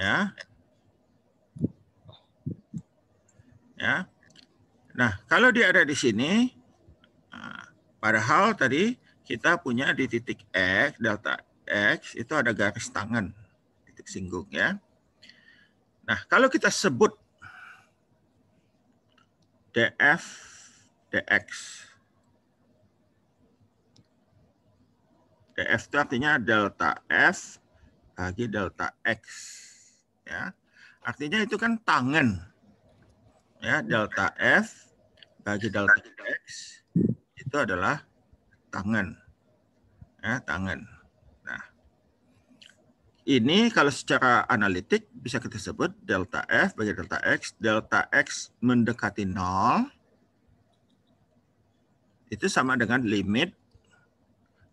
ya. Ya. Nah, kalau dia ada di sini ah, padahal tadi kita punya di titik X, delta X itu ada garis tangan, titik singgung ya. Nah, kalau kita sebut df dx. df itu artinya delta f bagi delta x ya. Artinya itu kan tangan. Ya, delta F bagi delta X itu adalah tangan. Ya, tangan. Nah, ini kalau secara analitik bisa kita sebut delta F bagi delta X, delta X mendekati nol itu sama dengan limit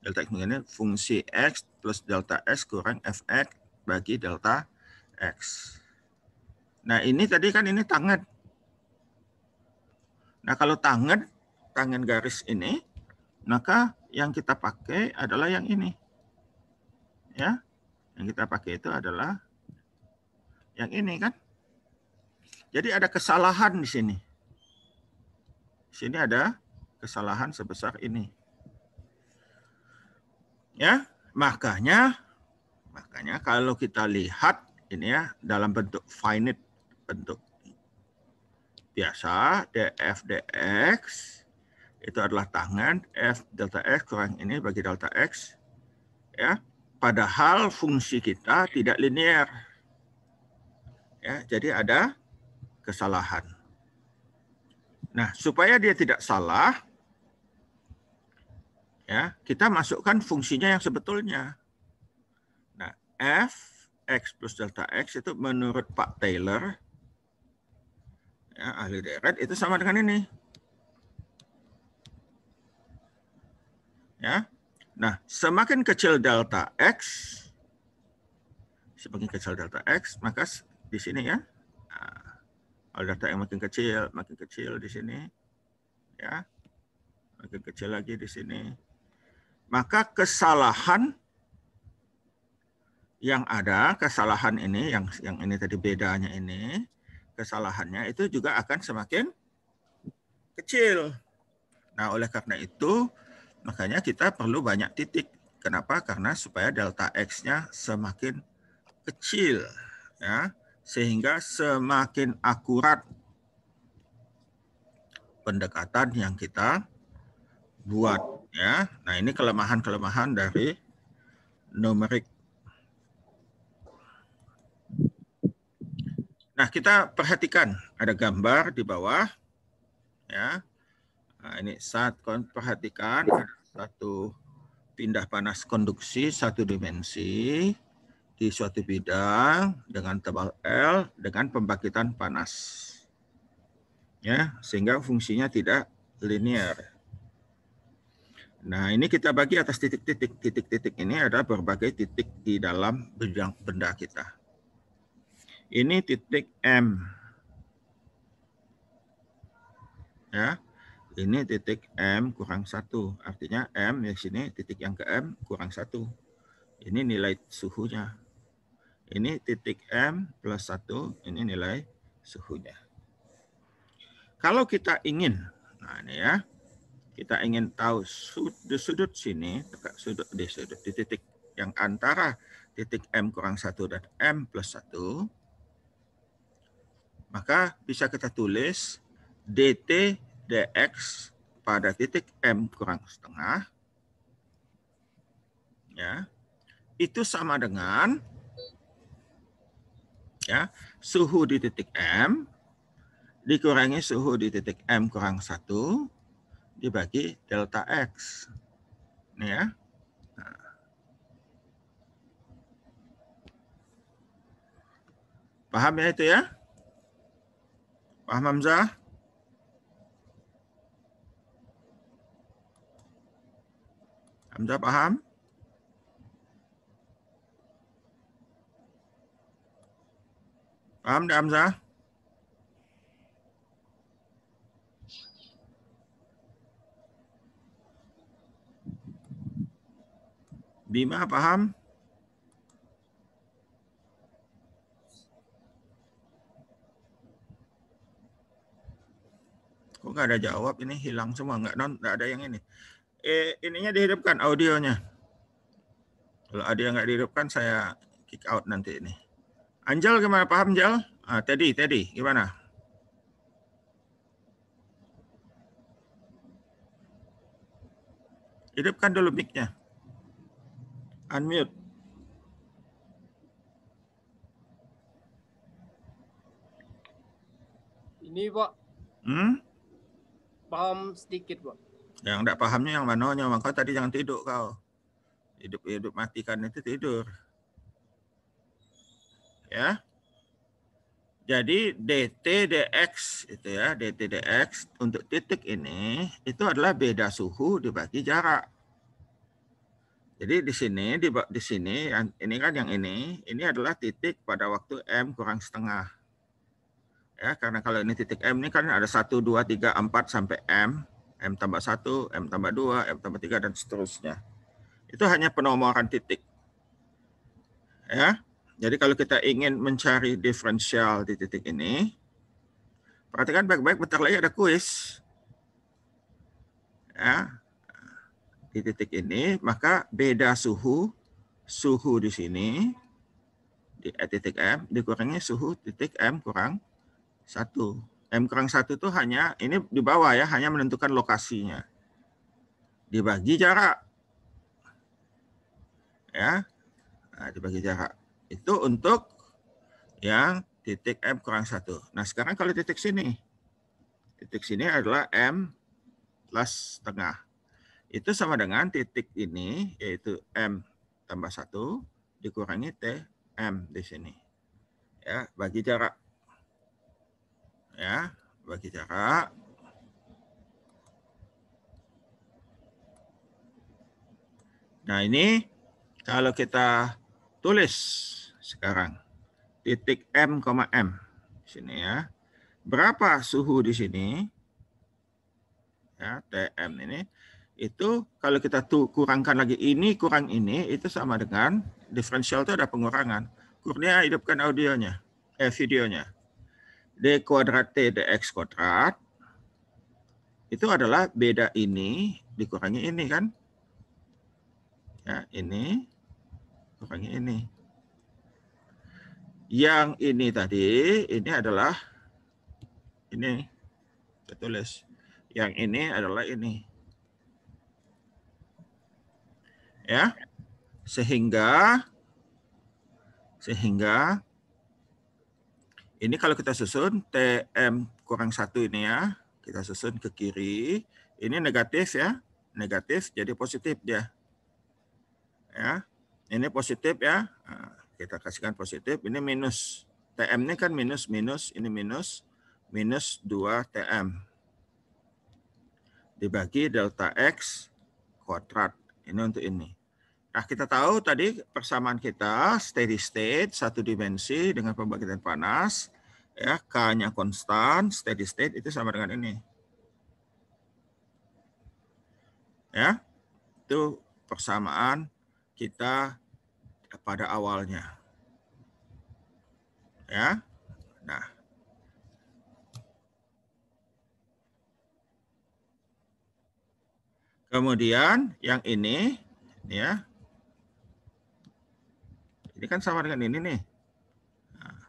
delta x mengenai fungsi x plus delta x kurang fx bagi delta X. Nah ini tadi kan ini tangan. Nah kalau tangan, tangan garis ini, maka yang kita pakai adalah yang ini. Ya, yang kita pakai itu adalah yang ini kan. Jadi ada kesalahan di sini. Di sini ada kesalahan sebesar ini. Ya, makanya makanya kalau kita lihat ini ya dalam bentuk finite bentuk biasa df dx itu adalah tangan f delta x kurang ini bagi delta x ya padahal fungsi kita tidak linear ya jadi ada kesalahan nah supaya dia tidak salah ya kita masukkan fungsinya yang sebetulnya nah f X plus delta X itu menurut Pak Taylor, ya, ahli deret, itu sama dengan ini. Ya. Nah, semakin kecil delta X, semakin kecil delta X, maka di sini ya, nah, kalau delta yang makin kecil, makin kecil di sini, ya, makin kecil lagi di sini, maka kesalahan yang ada kesalahan ini yang yang ini tadi bedanya ini kesalahannya itu juga akan semakin kecil. Nah, oleh karena itu makanya kita perlu banyak titik. Kenapa? Karena supaya delta x-nya semakin kecil ya, sehingga semakin akurat pendekatan yang kita buat ya. Nah, ini kelemahan-kelemahan dari numerik Nah, kita perhatikan ada gambar di bawah. Ya. Nah, ini saat perhatikan satu pindah panas konduksi satu dimensi di suatu bidang dengan tebal L dengan pembangkitan panas. Ya, sehingga fungsinya tidak linear. Nah, ini kita bagi atas titik-titik. Titik-titik ini ada berbagai titik di dalam bidang benda kita. Ini titik M. Ya. Ini titik M kurang satu. Artinya M di sini titik yang ke M kurang satu. Ini nilai suhunya. Ini titik M plus satu. Ini nilai suhunya. Kalau kita ingin, nah ini ya, kita ingin tahu sudut, sudut sini, tegak sudut di sudut di titik yang antara titik M kurang satu dan M plus satu maka bisa kita tulis dt dx pada titik m kurang setengah ya itu sama dengan ya suhu di titik m dikurangi suhu di titik m kurang satu dibagi delta x Ini ya nah. paham ya itu ya 30 hamzah paham paham tidak hamzah Bima paham? nggak ada jawab ini hilang semua nggak non nggak ada yang ini eh ininya dihidupkan audionya kalau ada yang nggak dihidupkan saya kick out nanti ini Anjal gimana paham Jal ah, Teddy Teddy gimana hidupkan dulu micnya unmute ini pak hmm? paham sedikit, bu, Yang tidak pahamnya yang mananya, maka tadi jangan tidur kau. Hidup-hidup matikan itu tidur. Ya. Jadi DT DX itu ya, DT DX untuk titik ini itu adalah beda suhu dibagi jarak. Jadi di sini di, di sini ini kan yang ini, ini adalah titik pada waktu M kurang setengah ya karena kalau ini titik M ini kan ada 1 2 3 4 sampai M, M tambah 1, M tambah 2, M tambah 3 dan seterusnya. Itu hanya penomoran titik. Ya. Jadi kalau kita ingin mencari diferensial di titik ini, perhatikan baik-baik bentar lagi ada kuis. Ya. Di titik ini, maka beda suhu, suhu di sini di eh, titik M dikurangi suhu titik M kurang satu. M kurang satu itu hanya ini di bawah ya, hanya menentukan lokasinya. Dibagi jarak, ya, nah, dibagi jarak. Itu untuk yang titik M kurang satu. Nah sekarang kalau titik sini, titik sini adalah M plus setengah Itu sama dengan titik ini, yaitu M tambah satu dikurangi T M di sini. Ya, bagi jarak ya bagi jarak nah ini kalau kita tulis sekarang titik M, M sini ya berapa suhu di sini ya TM ini itu kalau kita tuh kurangkan lagi ini kurang ini itu sama dengan diferensial itu ada pengurangan kurnia hidupkan audionya eh videonya d kuadrat t dx kuadrat itu adalah beda ini dikurangi ini kan ya ini kurangi ini yang ini tadi ini adalah ini tertulis yang ini adalah ini ya sehingga sehingga ini kalau kita susun TM kurang satu ini ya, kita susun ke kiri. Ini negatif ya, negatif jadi positif dia. Ya, ini positif ya, nah, kita kasihkan positif. Ini minus TM ini kan minus minus, ini minus minus 2 TM dibagi delta X kuadrat. Ini untuk ini. Nah, kita tahu tadi persamaan kita steady state satu dimensi dengan pembangkitan panas ya K-nya konstan, steady state itu sama dengan ini. Ya. Itu persamaan kita pada awalnya. Ya. Nah, Kemudian yang ini ya ini kan sama dengan ini nih. Nah,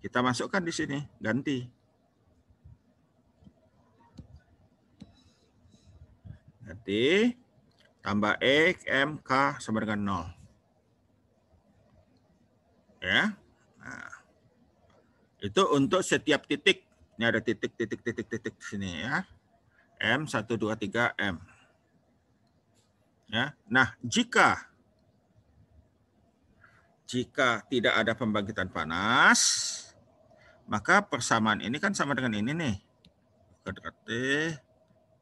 kita masukkan di sini, ganti. Ganti, tambah X, M, K sama dengan 0. Ya. Nah, itu untuk setiap titik. Ini ada titik, titik, titik, titik di sini ya. M, 1, 2, 3, M. Ya. Nah, jika jika tidak ada pembangkitan panas, maka persamaan ini kan sama dengan ini nih. Kuadrat T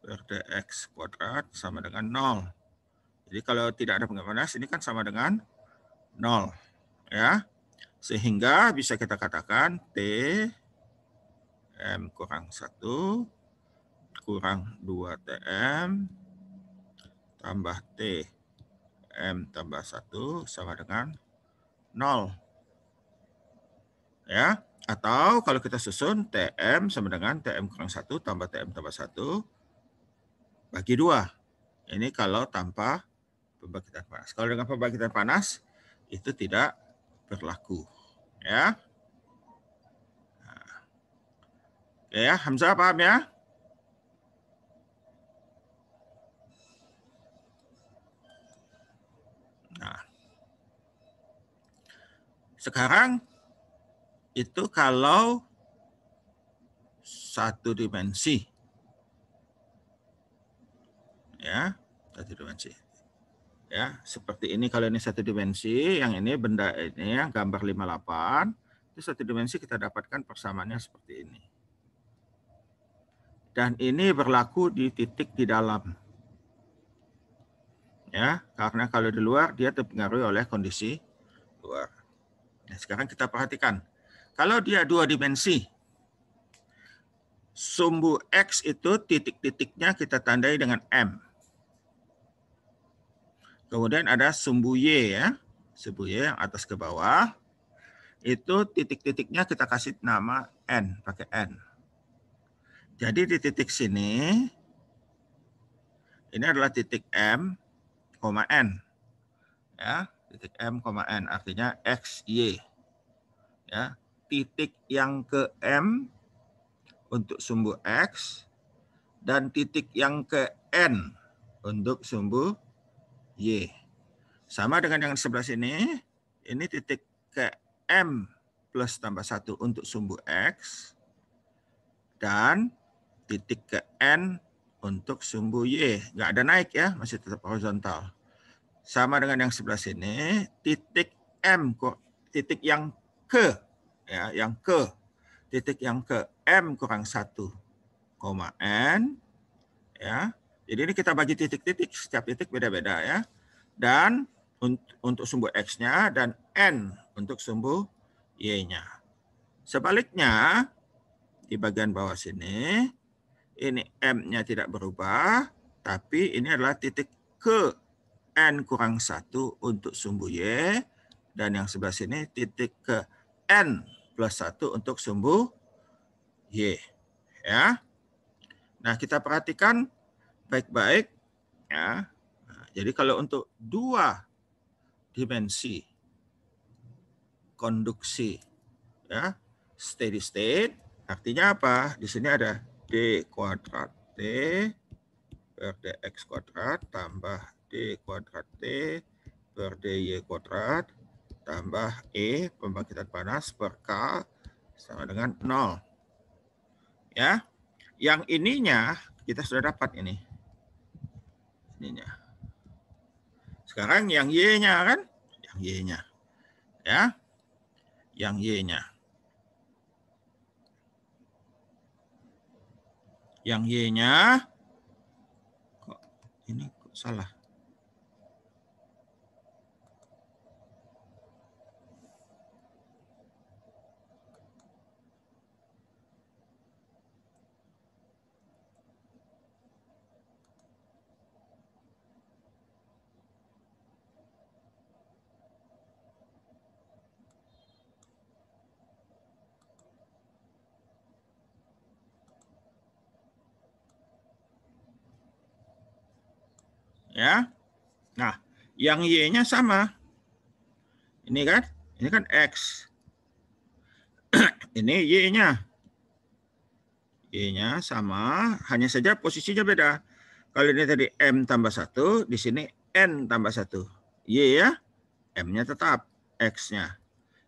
per dx kuadrat sama dengan 0. Jadi kalau tidak ada pembangkitan panas, ini kan sama dengan 0. Ya. Sehingga bisa kita katakan T M kurang 1 kurang 2 TM tambah T M tambah 1 sama dengan 0. Ya, atau kalau kita susun TM sama dengan TM kurang 1 tambah TM tambah 1 bagi 2. Ini kalau tanpa pembangkitan panas. Kalau dengan pembangkitan panas itu tidak berlaku. Ya. Nah. ya, Hamzah paham ya? Sekarang itu kalau satu dimensi. Ya, satu dimensi. Ya, seperti ini kalau ini satu dimensi, yang ini benda ini ya, gambar 58, itu satu dimensi kita dapatkan persamaannya seperti ini. Dan ini berlaku di titik di dalam. Ya, karena kalau di luar dia terpengaruh oleh kondisi luar. Nah, sekarang kita perhatikan. Kalau dia dua dimensi, sumbu X itu titik-titiknya kita tandai dengan M. Kemudian ada sumbu Y ya. Sumbu Y yang atas ke bawah. Itu titik-titiknya kita kasih nama N, pakai N. Jadi di titik sini, ini adalah titik M, N. Ya, titik M, N. Artinya X, Y. Ya, titik yang ke M untuk sumbu X dan titik yang ke N untuk sumbu Y. Sama dengan yang sebelah sini, ini titik ke M plus tambah 1 untuk sumbu X dan titik ke N untuk sumbu Y. Nggak ada naik ya, masih tetap horizontal sama dengan yang sebelah sini titik M kok titik yang ke ya yang ke titik yang ke M kurang satu koma N ya jadi ini kita bagi titik-titik setiap titik beda-beda ya dan untuk sumbu X-nya dan N untuk sumbu Y-nya. Sebaliknya di bagian bawah sini ini M-nya tidak berubah tapi ini adalah titik ke N kurang 1 untuk sumbu Y. Dan yang sebelah sini titik ke N plus 1 untuk sumbu Y. Ya. Nah, kita perhatikan baik-baik. Ya. Nah, jadi kalau untuk dua dimensi konduksi ya steady state artinya apa? Di sini ada d kuadrat t per dx kuadrat tambah D kuadrat T per DY kuadrat tambah E pembangkitan panas per K sama dengan 0. Ya. Yang ininya kita sudah dapat ini. Ininya. Sekarang yang Y-nya kan? Yang Y-nya. Ya. Yang Y-nya. Yang Y-nya kok ini kok salah? ya. Nah, yang y-nya sama. Ini kan? Ini kan x. ini y-nya. Y-nya sama, hanya saja posisinya beda. Kalau ini tadi m tambah satu, di sini n tambah satu. Y ya, m-nya tetap, x-nya.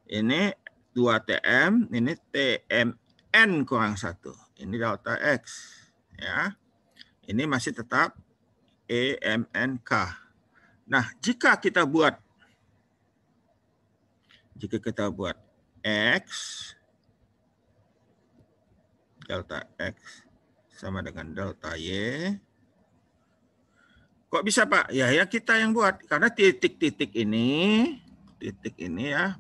Ini 2tm, ini tm n kurang satu. Ini delta x. ya. Ini masih tetap AMNK. E nah, jika kita buat jika kita buat X delta X sama dengan delta Y. Kok bisa Pak? Ya, ya kita yang buat. Karena titik-titik ini, titik ini ya,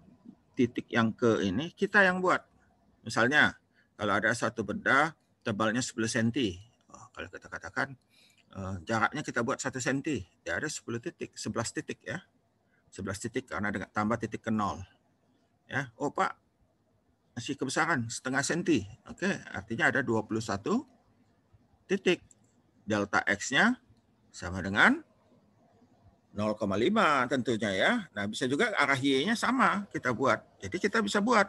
titik yang ke ini kita yang buat. Misalnya, kalau ada satu benda tebalnya 10 cm. Oh, kalau kita katakan Eh, jaraknya kita buat satu senti, ya ada 10 titik, 11 titik ya. 11 titik karena dengan tambah titik ke nol. Ya, oh Pak, masih kebesaran setengah senti. Oke, artinya ada 21 titik. Delta X-nya sama dengan 0,5 tentunya ya. Nah, bisa juga arah Y-nya sama kita buat. Jadi kita bisa buat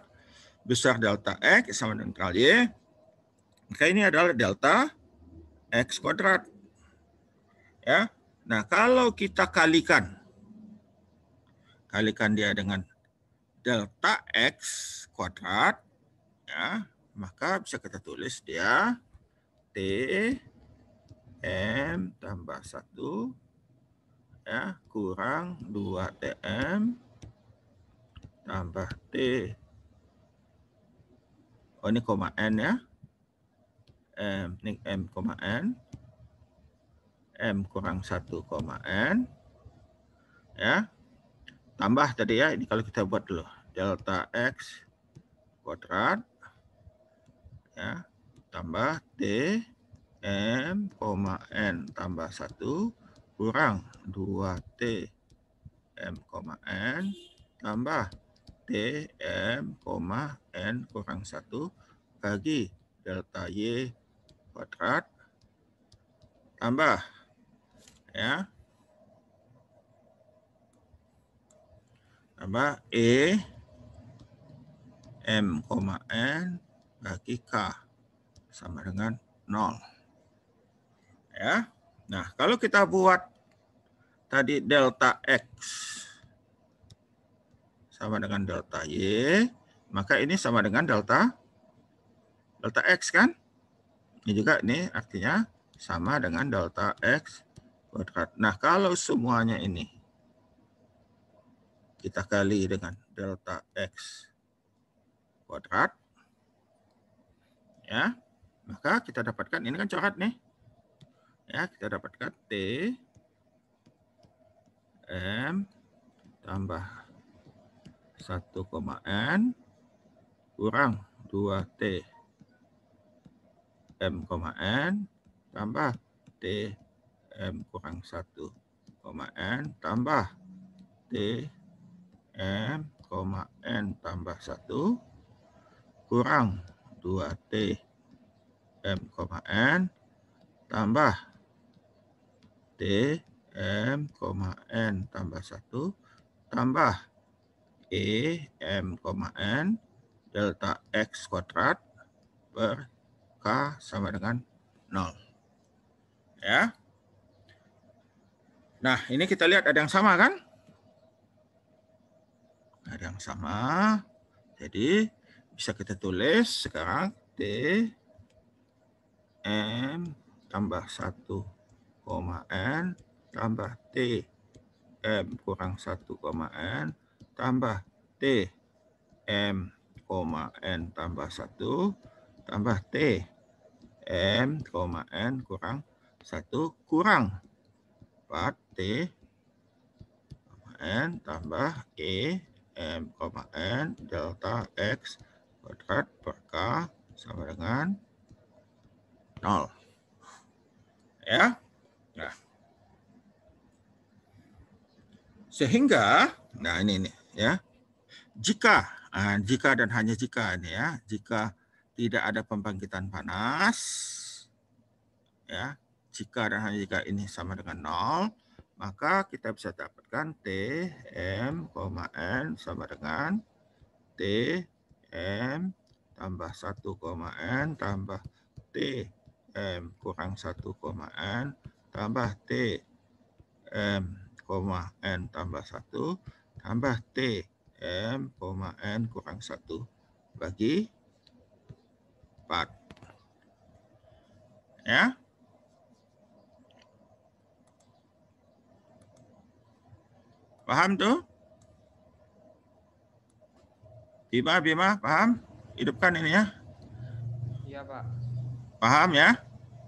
besar delta X sama dengan kali Y. Maka ini adalah delta X kuadrat Ya. Nah, kalau kita kalikan kalikan dia dengan delta x kuadrat ya, maka bisa kita tulis dia T M tambah 1 ya kurang 2 TM tambah T oh ini koma N ya M ini M koma N M kurang 1, N. Ya. Tambah tadi ya, ini kalau kita buat dulu. Delta X kuadrat. Ya. Tambah T M, N tambah 1 kurang 2T M, N tambah T M, N kurang 1 bagi delta Y kuadrat tambah ya. Apa? E M, N bagi K sama dengan 0. Ya. Nah, kalau kita buat tadi delta X sama dengan delta Y, maka ini sama dengan delta delta X kan? Ini juga ini artinya sama dengan delta X kuadrat. Nah, kalau semuanya ini kita kali dengan delta X kuadrat, ya, maka kita dapatkan, ini kan coret nih, ya, kita dapatkan T M tambah 1, N kurang 2T M, N tambah T M kurang 1, N tambah T M, N tambah 1 kurang 2T M, N tambah T M, N tambah 1 tambah E M, N delta X kuadrat per K sama dengan 0. Ya. Nah, ini kita lihat ada yang sama kan? Ada yang sama. Jadi bisa kita tulis sekarang T M tambah 1, N tambah T M kurang 1, N tambah T M, N tambah 1 tambah T M, N kurang 1 kurang 4 T N tambah E M, N delta X kuadrat per K sama dengan 0. Ya. Nah. Sehingga, nah ini nih ya. Jika, ah, jika dan hanya jika ini ya, jika tidak ada pembangkitan panas, ya, jika dan hanya jika ini sama dengan 0, maka kita bisa dapatkan TM, N sama dengan TM tambah 1, N tambah TM kurang 1, N tambah TM, N tambah 1 tambah TM, N kurang 1 bagi 4. Ya. Paham tuh? Bima, Bima, paham? Hidupkan ini ya. Iya, Pak. Paham ya?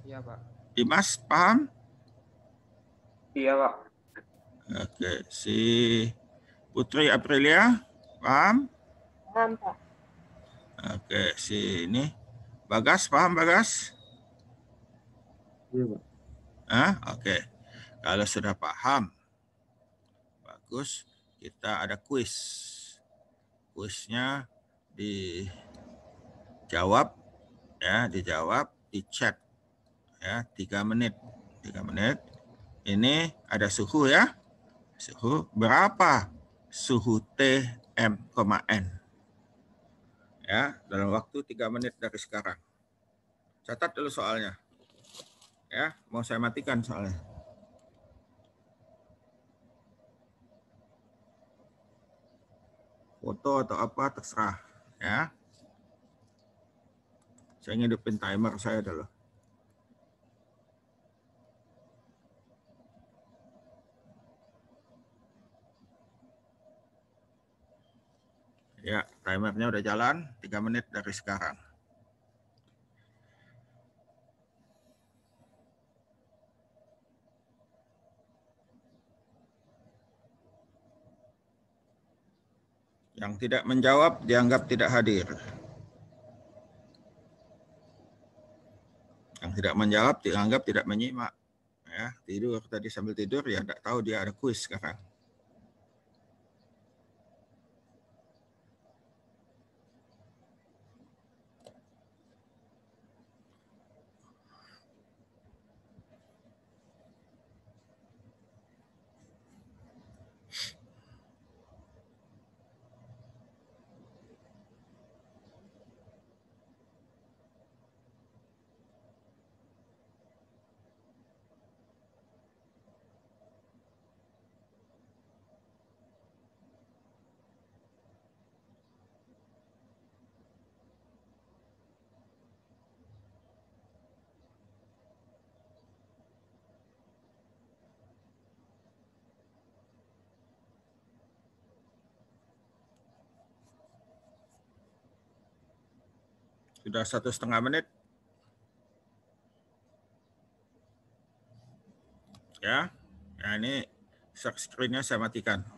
Iya, Pak. Dimas, paham? Iya, Pak. Oke, si Putri Aprilia, paham? Paham, Pak. Oke, si ini Bagas, paham Bagas? Iya, Pak. Ah, oke. Kalau sudah paham, Bagus, kita ada kuis. Kuisnya dijawab ya, dijawab, di chat ya, tiga menit. tiga menit. Ini ada suhu ya. Suhu berapa? Suhu T M, N. Ya, dalam waktu tiga menit dari sekarang. Catat dulu soalnya. Ya, mau saya matikan soalnya. foto atau apa terserah ya. Saya ngidupin timer saya dulu. Ya, timernya udah jalan tiga menit dari sekarang. Yang tidak menjawab dianggap tidak hadir. Yang tidak menjawab dianggap tidak menyimak. Ya, tidur tadi sambil tidur ya tidak tahu dia ada kuis sekarang. sudah satu setengah menit. Ya, nah, ini skrinnya screen-nya saya matikan.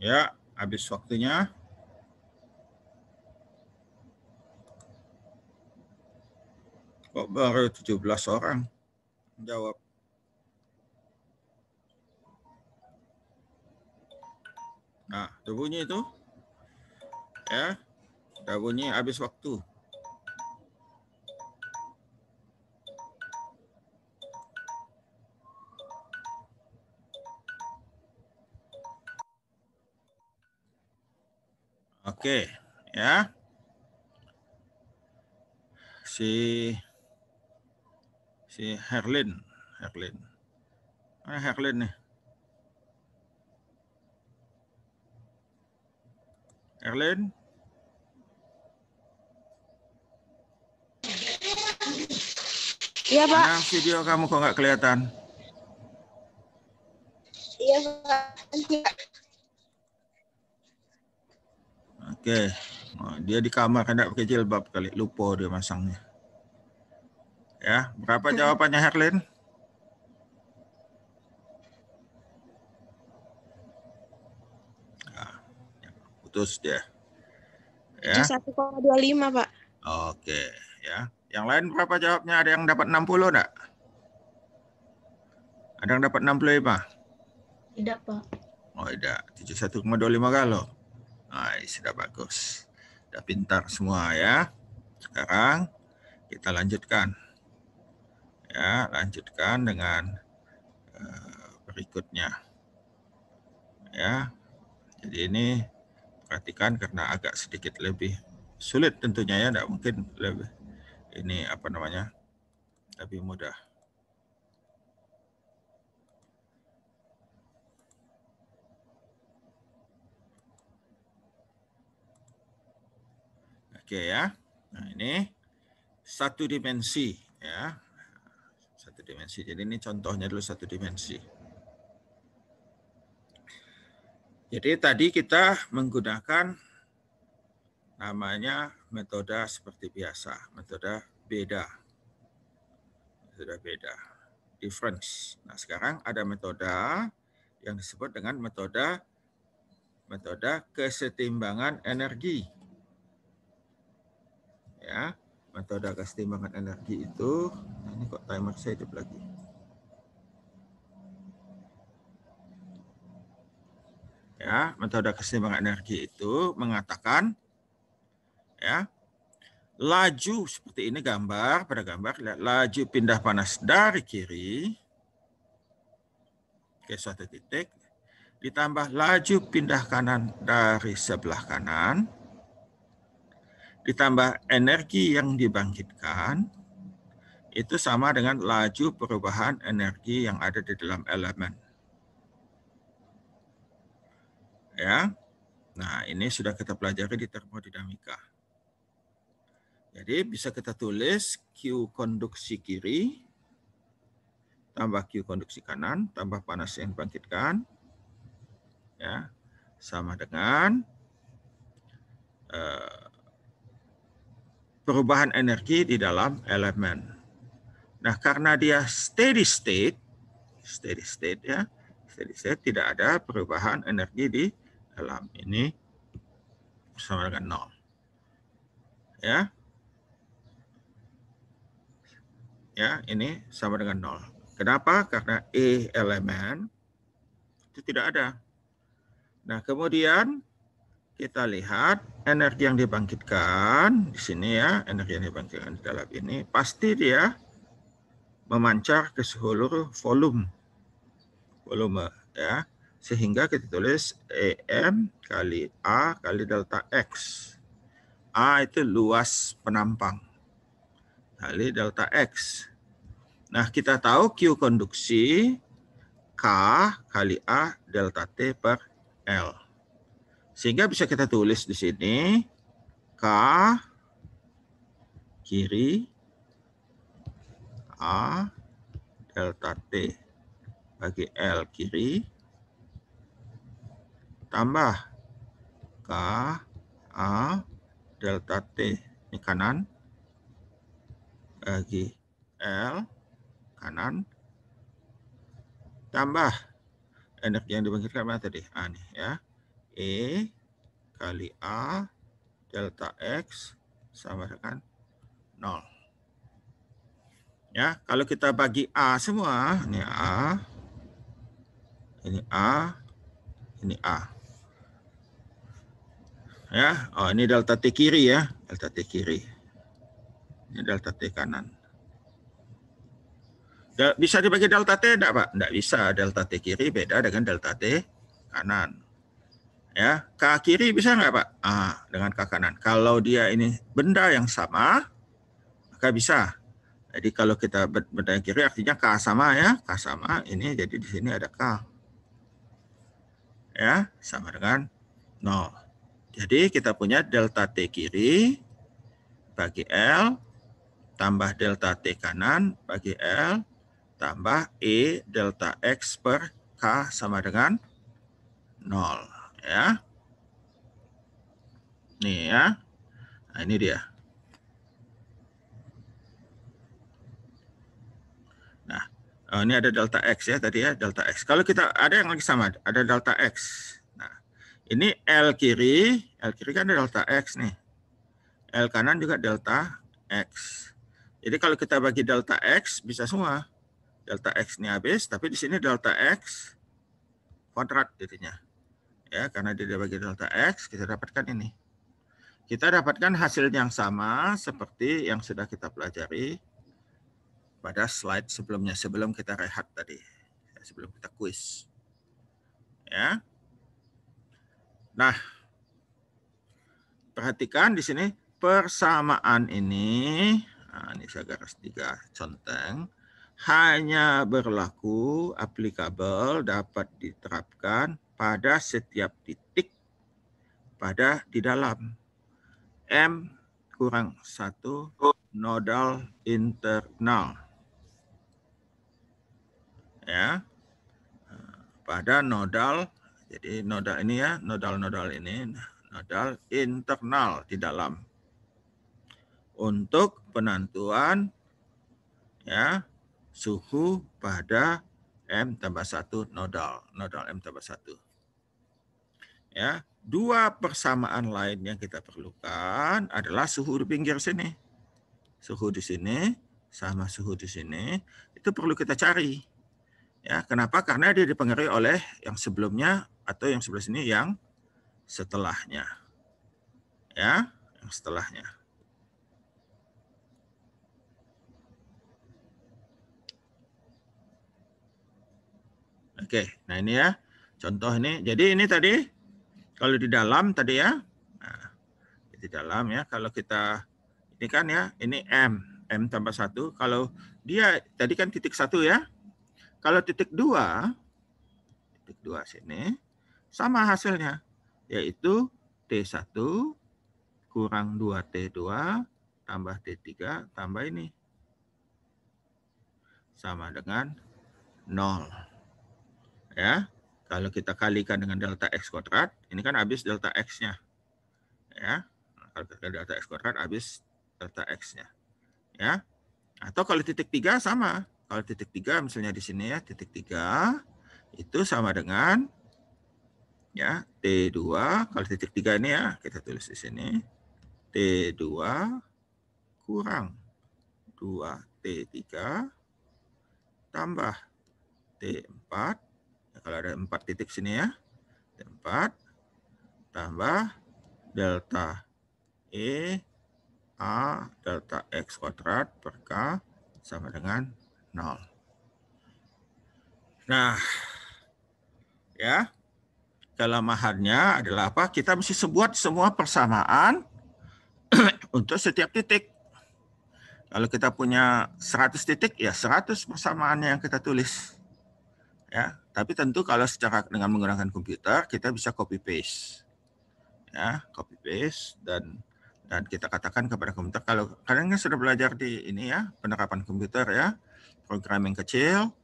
Ya, habis waktunya. Kok baru 17 orang jawab? Nah, tuh bunyi itu. Ya, udah bunyi habis waktu. Oke, ya. Si si Herlin, Herlin. Mana ah, Herlin nih? Herlin? Iya, Pak. Nah, video kamu kok nggak kelihatan? Iya, Pak. Okey. Nah, dia di kamar kan pakai jilbab kali. Lupa dia masangnya. Ya, berapa jawapannya Herlin? Nah, putus dia. Ya. 1,25, Pak. Oke, ya. Yang lain berapa jawabnya? Ada yang dapat 60 enggak? Ada yang dapat 65? Tidak, Pak. Oh, tidak. 71,25 kalau. Nah, sudah bagus. Sudah pintar semua ya. Sekarang kita lanjutkan. Ya, lanjutkan dengan eh, berikutnya. Ya. Jadi ini perhatikan karena agak sedikit lebih sulit tentunya ya, tidak mungkin lebih ini apa namanya? lebih mudah. Oke ya. Nah, ini satu dimensi ya. Satu dimensi. Jadi ini contohnya dulu satu dimensi. Jadi tadi kita menggunakan namanya metode seperti biasa, metode beda. Metode beda. Difference. Nah, sekarang ada metode yang disebut dengan metode metode kesetimbangan energi ya metode keseimbangan energi itu nah ini kok timer saya hidup lagi ya metode keseimbangan energi itu mengatakan ya laju seperti ini gambar pada gambar lihat laju pindah panas dari kiri ke suatu titik ditambah laju pindah kanan dari sebelah kanan ditambah energi yang dibangkitkan itu sama dengan laju perubahan energi yang ada di dalam elemen. Ya. Nah, ini sudah kita pelajari di termodinamika. Jadi bisa kita tulis Q konduksi kiri tambah Q konduksi kanan tambah panas yang dibangkitkan ya sama dengan uh, perubahan energi di dalam elemen. Nah, karena dia steady state, steady state ya, steady state tidak ada perubahan energi di dalam ini sama dengan nol. Ya. Ya, ini sama dengan nol. Kenapa? Karena E elemen itu tidak ada. Nah, kemudian kita lihat energi yang dibangkitkan di sini ya, energi yang dibangkitkan di dalam ini pasti dia memancar ke seluruh volume volume ya. Sehingga kita tulis EM kali A kali delta X. A itu luas penampang kali delta X. Nah, kita tahu Q konduksi K kali A delta T per L. Sehingga bisa kita tulis di sini K kiri A delta T bagi L kiri tambah K A delta T ini kanan bagi L kanan tambah energi yang dibangkitkan mana tadi? A nih ya. E kali A delta X sama dengan 0. Ya, kalau kita bagi A semua, ini A, ini A, ini A. Ya, oh ini delta T kiri ya, delta T kiri. Ini delta T kanan. Bisa dibagi delta T enggak, Pak? Enggak bisa. Delta T kiri beda dengan delta T kanan ya ke kiri bisa nggak pak? Ah, dengan ke kanan. Kalau dia ini benda yang sama, maka bisa. Jadi kalau kita benda yang kiri artinya k sama ya, k sama ini jadi di sini ada k. Ya, sama dengan nol. Jadi kita punya delta t kiri bagi L tambah delta t kanan bagi L tambah E delta X per K sama dengan nol ya. Nih ya. Nah, ini dia. Nah, eh, ini ada delta X ya tadi ya, delta X. Kalau kita ada yang lagi sama, ada delta X. Nah, ini L kiri, L kiri kan ada delta X nih. L kanan juga delta X. Jadi kalau kita bagi delta X bisa semua. Delta X ini habis, tapi di sini delta X kuadrat jadinya ya karena dia dibagi delta x kita dapatkan ini. Kita dapatkan hasil yang sama seperti yang sudah kita pelajari pada slide sebelumnya sebelum kita rehat tadi, ya, sebelum kita kuis. Ya. Nah, perhatikan di sini persamaan ini, nah, ini saya garis tiga conteng, hanya berlaku aplikabel dapat diterapkan pada setiap titik pada di dalam M kurang satu nodal internal. Ya. Pada nodal jadi nodal ini ya, nodal-nodal ini nodal internal di dalam. Untuk penentuan ya suhu pada M tambah satu nodal, nodal M tambah satu. Ya, dua persamaan lain yang kita perlukan adalah suhu di pinggir sini. Suhu di sini sama suhu di sini itu perlu kita cari. Ya, kenapa? Karena dia dipengaruhi oleh yang sebelumnya atau yang sebelah sini yang setelahnya. Ya, yang setelahnya. Oke, nah ini ya contoh ini. Jadi ini tadi kalau di dalam tadi ya, nah, di dalam ya, kalau kita ini kan ya, ini M, M tambah satu. Kalau dia tadi kan titik satu ya, kalau titik dua, titik dua sini, sama hasilnya, yaitu T1 kurang 2T2 tambah T3 tambah ini. Sama dengan nol Ya, kalau kita kalikan dengan delta x kuadrat, ini kan habis delta x-nya. Ya. Kalau kita delta x kuadrat habis delta x-nya. Ya. Atau kalau titik 3 sama. Kalau titik 3 misalnya di sini ya, titik 3 itu sama dengan ya T2 kalau titik 3 ini ya kita tulis di sini T2 kurang 2 T3 tambah T4 kalau ada empat titik sini ya. empat tambah delta E A delta X kuadrat per K sama dengan nol. Nah, ya, kelemahannya adalah apa? Kita mesti sebuat semua persamaan untuk setiap titik. Kalau kita punya 100 titik, ya 100 persamaannya yang kita tulis. Ya, tapi tentu kalau secara dengan menggunakan komputer kita bisa copy paste. Ya, copy paste dan dan kita katakan kepada komputer kalau kalian kan sudah belajar di ini ya, penerapan komputer ya, program yang kecil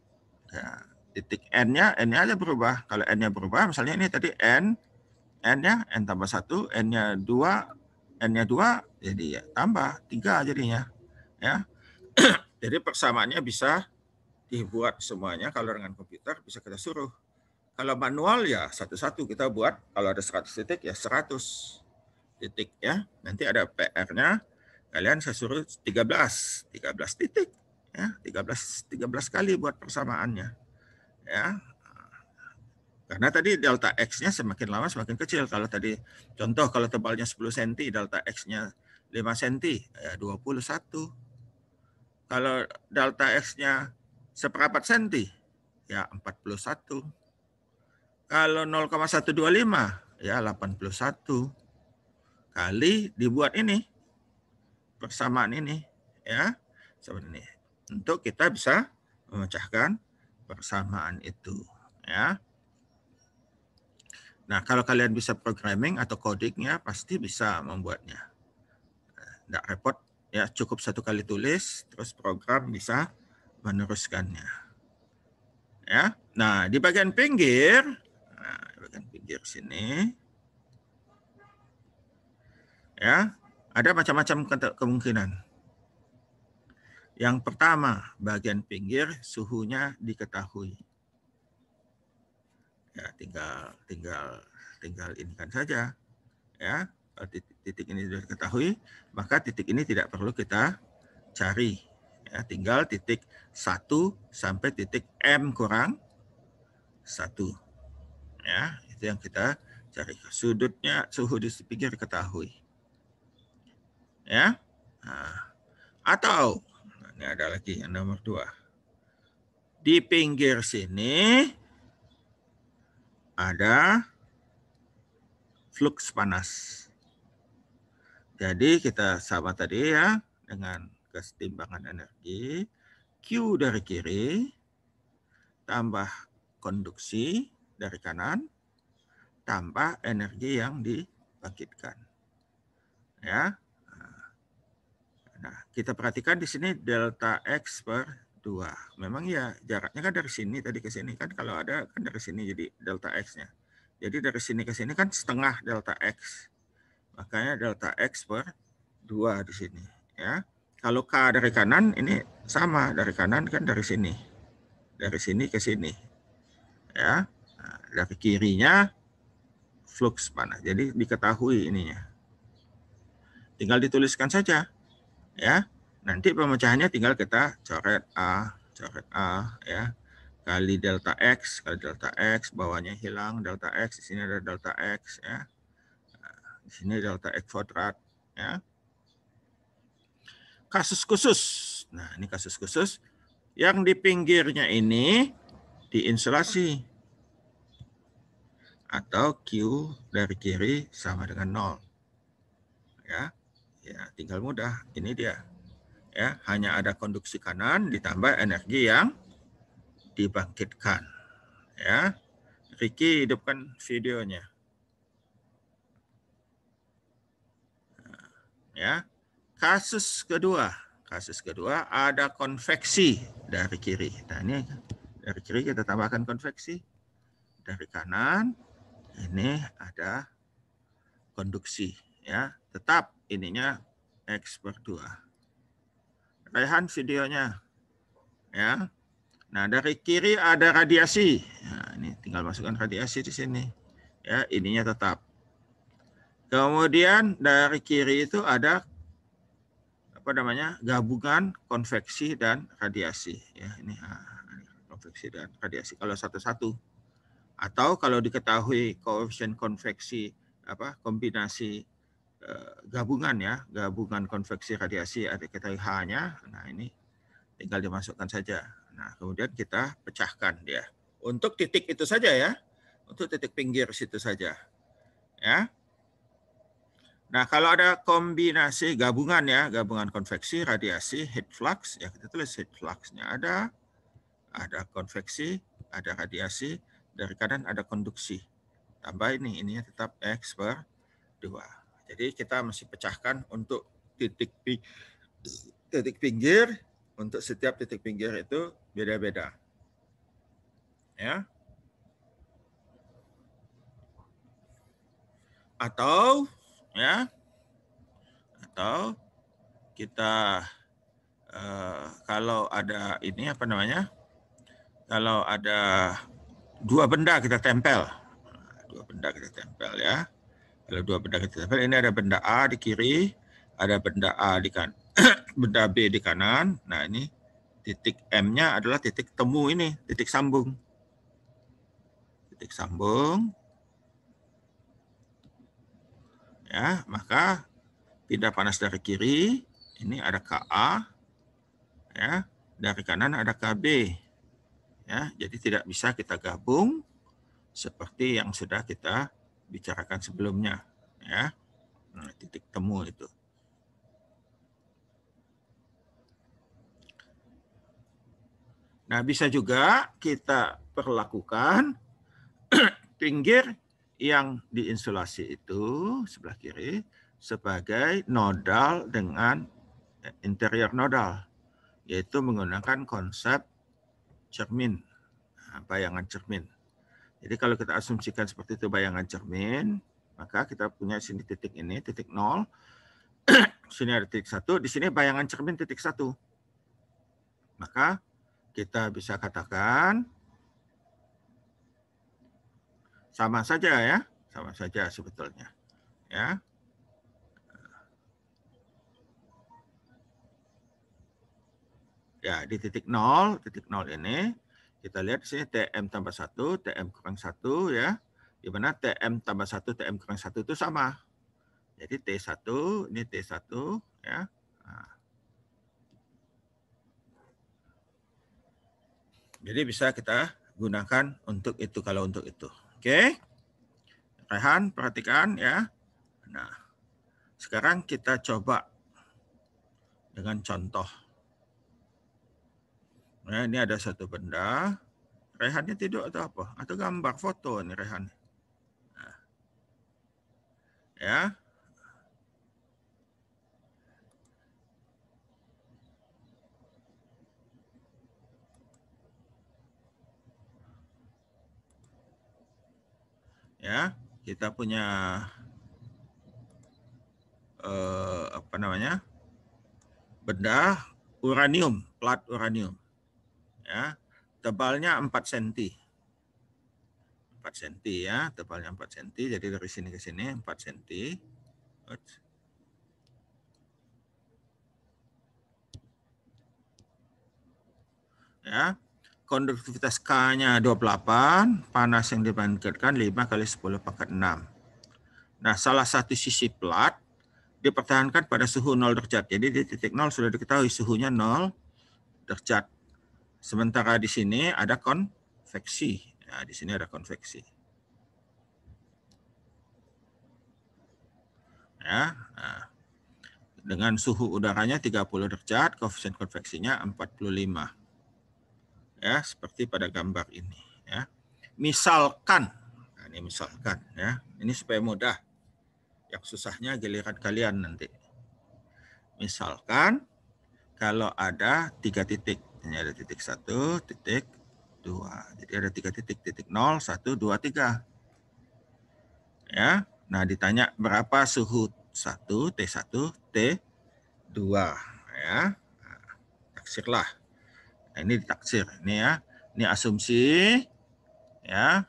ya, titik n-nya n-nya aja berubah. Kalau n-nya berubah misalnya ini tadi n n-nya n tambah 1, n-nya 2, n-nya 2 jadi ya tambah 3 jadinya. Ya. jadi persamaannya bisa dibuat semuanya kalau dengan komputer bisa kita suruh. Kalau manual ya satu-satu kita buat, kalau ada 100 titik ya 100 titik ya. Nanti ada PR-nya, kalian saya suruh 13, 13 titik ya, 13 13 kali buat persamaannya. Ya. Karena tadi delta x-nya semakin lama semakin kecil. Kalau tadi contoh kalau tebalnya 10 cm, delta x-nya 5 cm, ya 21. Kalau delta x-nya Seperempat senti, ya 41. Kalau 0,125, ya 81. Kali dibuat ini, persamaan ini, ya seperti ini. Untuk kita bisa memecahkan persamaan itu, ya. Nah, kalau kalian bisa programming atau codingnya, pasti bisa membuatnya. Tidak repot, ya cukup satu kali tulis, terus program bisa meneruskannya. Ya. Nah, di bagian pinggir, nah, di bagian pinggir sini, ya, ada macam-macam kemungkinan. Yang pertama, bagian pinggir suhunya diketahui. Ya, tinggal tinggal tinggal ini kan saja. Ya, titik ini sudah diketahui, maka titik ini tidak perlu kita cari Ya, tinggal titik 1 sampai titik M kurang 1. Ya, itu yang kita cari. Sudutnya suhu di pinggir ketahui. Ya. Nah, atau nah, ini ada lagi yang nomor 2. Di pinggir sini ada flux panas. Jadi kita sama tadi ya dengan kesetimbangan energi. Q dari kiri, tambah konduksi dari kanan, tambah energi yang dibangkitkan. Ya. Nah, kita perhatikan di sini delta X per 2. Memang ya jaraknya kan dari sini tadi ke sini kan kalau ada kan dari sini jadi delta X-nya. Jadi dari sini ke sini kan setengah delta X. Makanya delta X per 2 di sini. Ya. Kalau K dari kanan ini sama dari kanan kan dari sini. Dari sini ke sini. Ya. Nah, dari kirinya flux mana. Jadi diketahui ininya. Tinggal dituliskan saja. Ya. Nanti pemecahannya tinggal kita coret A, coret A ya. Kali delta X, kali delta X, bawahnya hilang, delta X, di sini ada delta X ya. Nah, di sini delta X kuadrat ya kasus khusus. Nah, ini kasus khusus yang di pinggirnya ini diinsulasi atau Q dari kiri sama dengan nol. Ya. Ya, tinggal mudah. Ini dia. Ya, hanya ada konduksi kanan ditambah energi yang dibangkitkan. Ya. Ricky hidupkan videonya. Nah, ya. Kasus kedua, kasus kedua ada konveksi dari kiri. Nah ini dari kiri kita tambahkan konveksi. Dari kanan ini ada konduksi ya. Tetap ininya X per 2. Rehan videonya ya. Nah dari kiri ada radiasi. Nah, ini tinggal masukkan radiasi di sini ya. Ininya tetap. Kemudian dari kiri itu ada apa namanya gabungan konveksi dan radiasi ya ini ah, konveksi dan radiasi kalau satu-satu atau kalau diketahui koefisien konveksi apa kombinasi eh, gabungan ya gabungan konveksi radiasi ada kita hanya nah ini tinggal dimasukkan saja nah kemudian kita pecahkan dia ya. untuk titik itu saja ya untuk titik pinggir situ saja ya Nah, kalau ada kombinasi gabungan ya, gabungan konveksi, radiasi, heat flux, ya kita tulis heat fluxnya ada, ada konveksi, ada radiasi, dari kanan ada konduksi. Tambah ini, ini tetap X per 2. Jadi kita masih pecahkan untuk titik titik pinggir, untuk setiap titik pinggir itu beda-beda. Ya. Atau ya atau kita uh, kalau ada ini apa namanya kalau ada dua benda kita tempel dua benda kita tempel ya kalau dua benda kita tempel ini ada benda A di kiri ada benda A di kan benda B di kanan nah ini titik M-nya adalah titik temu ini titik sambung titik sambung ya maka pindah panas dari kiri ini ada KA ya dari kanan ada KB ya jadi tidak bisa kita gabung seperti yang sudah kita bicarakan sebelumnya ya nah, titik temu itu Nah, bisa juga kita perlakukan pinggir yang diinsulasi itu sebelah kiri sebagai nodal dengan eh, interior nodal, yaitu menggunakan konsep cermin, nah, bayangan cermin. Jadi kalau kita asumsikan seperti itu bayangan cermin, maka kita punya sini titik ini, titik nol, sini ada titik satu, di sini bayangan cermin titik satu. Maka kita bisa katakan sama saja ya, sama saja sebetulnya. Ya. Ya, di titik 0, titik 0 ini kita lihat sini TM tambah 1, TM kurang 1 ya. Di mana TM tambah 1, TM kurang 1 itu sama. Jadi T1, ini T1 ya. Nah. Jadi bisa kita gunakan untuk itu kalau untuk itu. Oke. Rehan, perhatikan ya. Nah, sekarang kita coba dengan contoh. Nah, ini ada satu benda. Rehannya tidur atau apa? Atau gambar foto ini Rehan? Nah. Ya. ya kita punya eh, apa namanya benda uranium plat uranium ya tebalnya 4 cm 4 cm ya, tebalnya 4 cm. Jadi dari sini ke sini 4 cm. Oops. Ya konduktivitas K-nya 28, panas yang dibangkitkan 5 kali 10 pangkat 6. Nah, salah satu sisi plat dipertahankan pada suhu 0 derajat. Jadi di titik 0 sudah diketahui suhunya 0 derajat. Sementara di sini ada konveksi. Nah, di sini ada konveksi. Ya, nah. Dengan suhu udaranya 30 derajat, koefisien konveksinya 45 ya seperti pada gambar ini ya. Misalkan nah ini misalkan ya. Ini supaya mudah. Yang susahnya giliran kalian nanti. Misalkan kalau ada tiga titik. Ini ada titik satu, titik dua. Jadi ada tiga titik, titik nol, satu, dua, tiga. Ya, nah ditanya berapa suhu satu T1, T2 ya. Nah, taksirlah. Nah, ini ditaksir ini ya. Ini asumsi ya.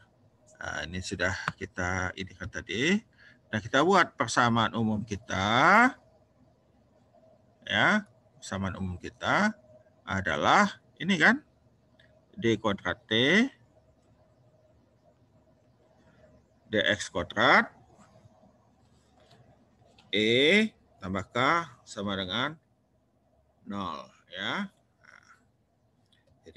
Nah, ini sudah kita ini kan tadi. Nah, kita buat persamaan umum kita ya. Persamaan umum kita adalah ini kan d kuadrat t dx kuadrat e tambah k sama dengan nol, ya.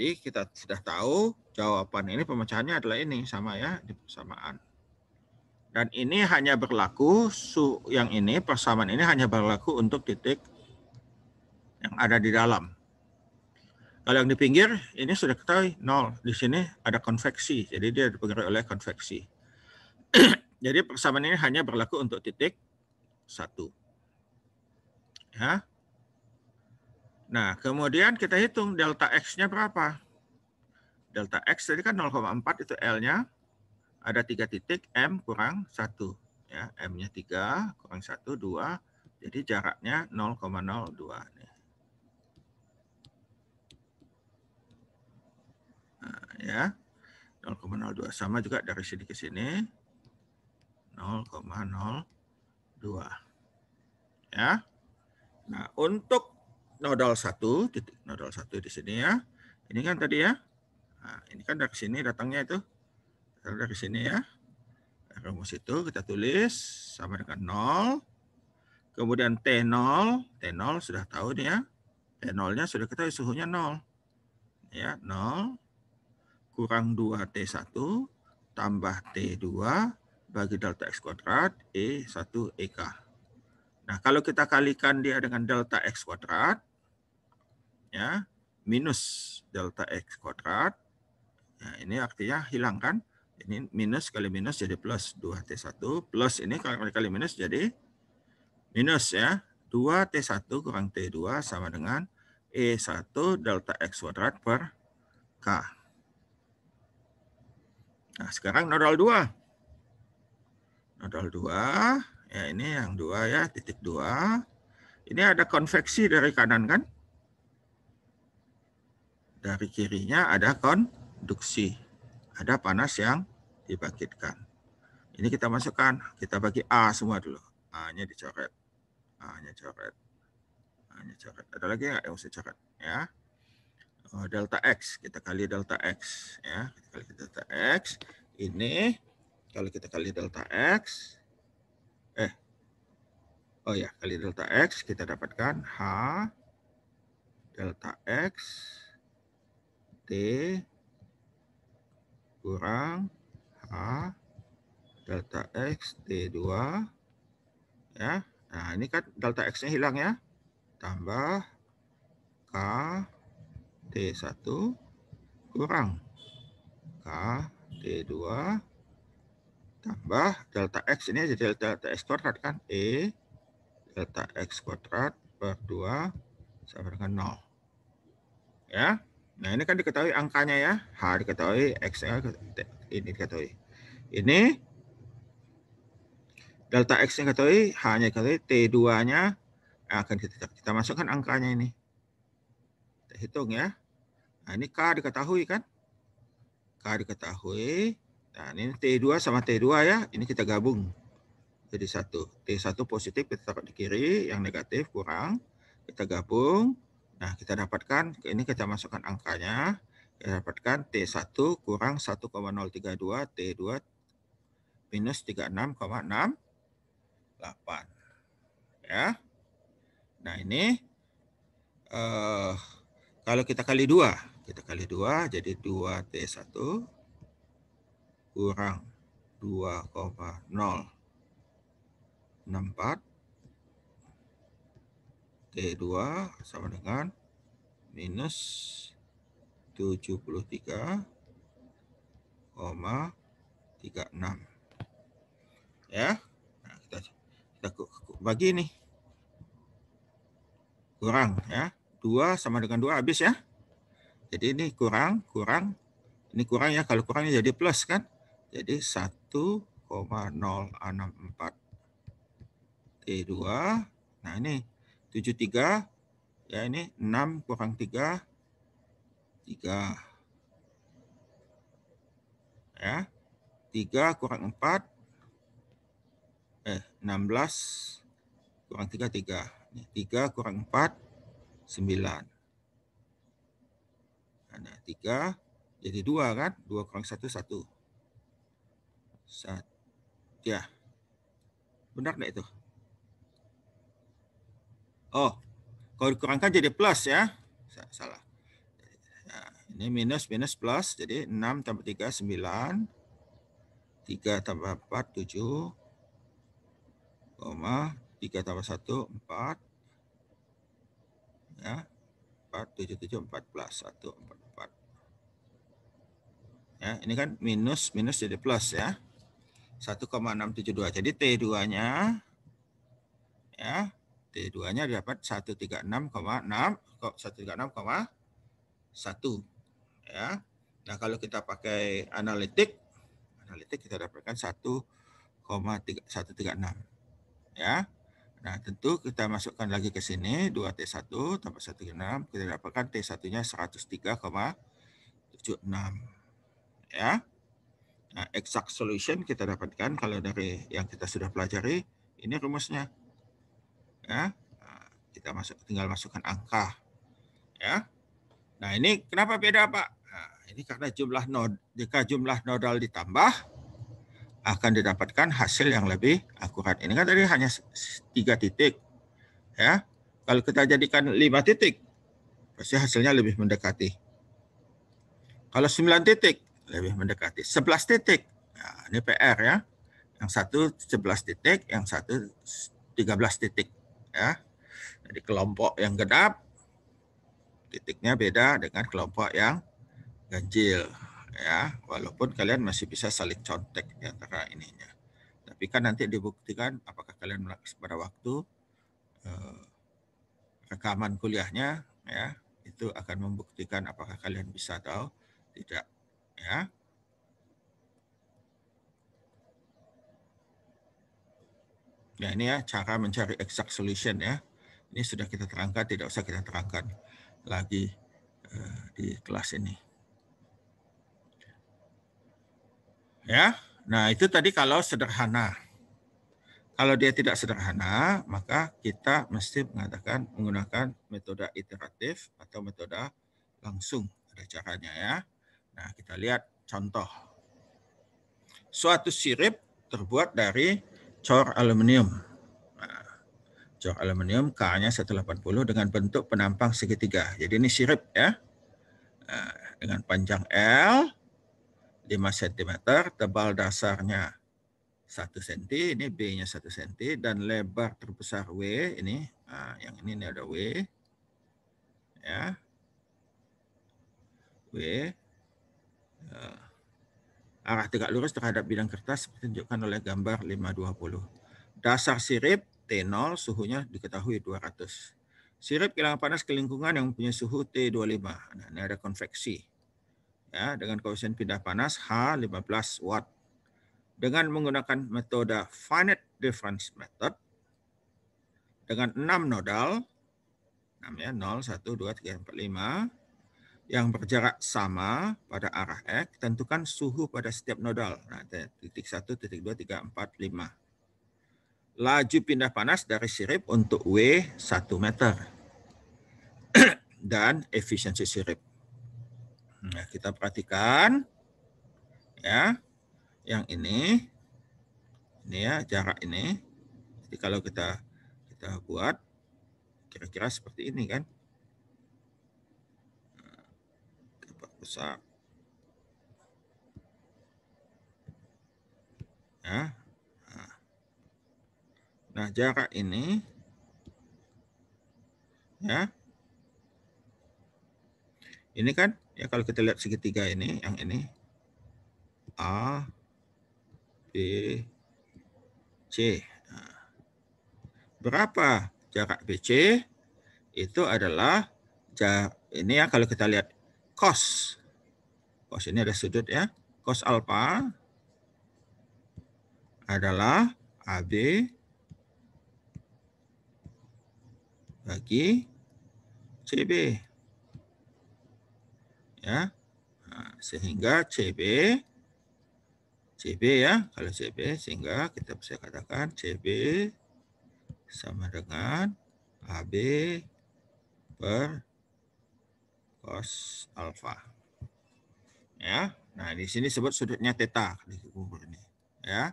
Jadi kita sudah tahu jawaban ini pemecahannya adalah ini sama ya di persamaan. Dan ini hanya berlaku su yang ini persamaan ini hanya berlaku untuk titik yang ada di dalam. Kalau yang di pinggir ini sudah ketahui nol. Di sini ada konveksi, jadi dia dipengaruhi oleh konveksi. jadi persamaan ini hanya berlaku untuk titik satu. Ya. Nah, kemudian kita hitung delta X-nya berapa. Delta X tadi kan 0,4 itu L-nya. Ada tiga titik, M kurang 1. Ya, M-nya 3, kurang 1, 2. Jadi jaraknya 0,02. Nah, ya, 0,02. Sama juga dari sini ke sini. 0,02. Ya. Nah, untuk nodal satu titik nodal satu di sini ya. Ini kan tadi ya. Nah, ini kan dari sini datangnya itu. Datang dari sini ya. Rumus itu kita tulis sama dengan 0. Kemudian T0. T0 sudah tahu nih ya. T0-nya sudah kita suhunya 0. Ya, 0 kurang 2T1 tambah T2 bagi delta X kuadrat E1 EK. Nah, kalau kita kalikan dia dengan delta X kuadrat, ya minus delta x kuadrat. Nah, ini artinya hilangkan. Ini minus kali minus jadi plus 2T1 plus ini kali kali minus jadi minus ya. 2T1 kurang T2 sama dengan E1 delta X kuadrat per K. Nah, sekarang nodal 2. Nodal 2, ya ini yang 2 ya, titik 2. Ini ada konveksi dari kanan kan? Dari kirinya ada konduksi, ada panas yang dibangkitkan. Ini kita masukkan, kita bagi A semua dulu. A-nya dicoret, A-nya coret, A-nya coret. Ada lagi nggak yang usah coret? Ya. Oh, delta X, kita kali delta X. ya Kita kali delta X. Ini, kalau kita kali delta X, eh, oh ya, kali delta X, kita dapatkan H delta X kurang H delta X T2 ya. Nah, ini kan delta X-nya hilang ya. Tambah K T1 kurang K T2 tambah delta X ini jadi delta X kuadrat kan. E delta X kuadrat per 2 sama dengan 0. Ya. Nah, ini kan diketahui angkanya ya. H diketahui, XL ini diketahui. Ini delta X nya diketahui, H-nya diketahui, T2-nya akan kita, kita masukkan angkanya ini. Kita hitung ya. Nah, ini K diketahui kan? K diketahui. Nah, ini T2 sama T2 ya. Ini kita gabung jadi satu. T1 positif kita taruh di kiri, yang negatif kurang. Kita gabung. Nah, kita dapatkan, ini kita masukkan angkanya. Kita dapatkan T1 kurang 1,032 T2 minus 36,68. Ya. Nah, ini uh, kalau kita kali 2. Kita kali 2, jadi 2 T1 kurang 2,064 T2 sama dengan minus 73,36. Ya. Nah, kita, kita bagi ini Kurang ya. 2 sama dengan 2 habis ya. Jadi ini kurang, kurang. Ini kurang ya. Kalau kurangnya jadi plus kan. Jadi 1,064 T2. Nah ini 73 ya ini 6 kurang 3 3 ya 3 kurang 4 eh 16 kurang 3 3 3 kurang 4 9 nah 3 jadi 2 kan 2 kurang 1 1 1 ya benar enggak itu Oh, kalau dikurangkan jadi plus ya. Salah. Ya, ini minus, minus, plus. Jadi 6 tambah 3, 9. 3 tambah 4, 7. 3 tambah 1, 4. Ya. 4, 7, 7, 4 plus. 1, 4, 4. Ya, ini kan minus, minus jadi plus ya. 1,672. Jadi T2-nya ya T2-nya dapat 136,6 136,1 ya. Nah, kalau kita pakai analitik analitik kita dapatkan 1,136 ya. Nah, tentu kita masukkan lagi ke sini 2T1 tambah 136, kita dapatkan T1-nya 103,76. Ya. Nah, exact solution kita dapatkan kalau dari yang kita sudah pelajari, ini rumusnya 103,76 ya nah, kita masuk tinggal masukkan angka ya nah ini kenapa beda pak nah, ini karena jumlah nod jika jumlah nodal ditambah akan didapatkan hasil yang lebih akurat ini kan tadi hanya tiga titik ya kalau kita jadikan lima titik pasti hasilnya lebih mendekati kalau sembilan titik lebih mendekati sebelas titik nah, ini PR ya yang satu sebelas titik yang satu tiga belas titik ya. Jadi kelompok yang genap titiknya beda dengan kelompok yang ganjil ya, walaupun kalian masih bisa saling contek di antara ininya. Tapi kan nanti dibuktikan apakah kalian pada waktu eh, rekaman kuliahnya ya, itu akan membuktikan apakah kalian bisa atau tidak ya. Ya ini ya cara mencari exact solution ya. Ini sudah kita terangkan, tidak usah kita terangkan lagi eh, di kelas ini. Ya, nah itu tadi kalau sederhana. Kalau dia tidak sederhana, maka kita mesti mengatakan menggunakan metode iteratif atau metode langsung. Ada caranya ya. Nah, kita lihat contoh. Suatu sirip terbuat dari cor aluminium. Nah, cor aluminium K-nya 180 dengan bentuk penampang segitiga. Jadi ini sirip ya. Nah, dengan panjang L 5 cm, tebal dasarnya 1 cm, ini B-nya 1 cm, dan lebar terbesar W, ini nah, yang ini, ini ada W, ya, W, uh, arah tegak lurus terhadap bidang kertas ditunjukkan oleh gambar 520. Dasar sirip T0 suhunya diketahui 200. Sirip kilang panas ke lingkungan yang punya suhu T25. Nah, ini ada konveksi. Ya, dengan koefisien pindah panas H 15 watt. Dengan menggunakan metode finite difference method dengan 6 nodal 6 ya 0 1 2 3 4 5 yang berjarak sama pada arah X, tentukan suhu pada setiap nodal. Nah, titik 1, titik 2, 3, 4, 5. Laju pindah panas dari sirip untuk W 1 meter. Dan efisiensi sirip. Nah, kita perhatikan. ya Yang ini. Ini ya, jarak ini. Jadi kalau kita kita buat kira-kira seperti ini kan. rusak. Ya. Nah, jarak ini ya. Ini kan ya kalau kita lihat segitiga ini yang ini A B C. Nah, berapa jarak BC? Itu adalah jarak ini ya kalau kita lihat cos. Cos ini ada sudut ya. Cos alpha adalah AB bagi CB. Ya. Nah, sehingga CB CB ya, kalau CB sehingga kita bisa katakan CB sama dengan AB per cos alfa. Ya. Nah, di sini sebut sudutnya teta di kubur ini. Ya.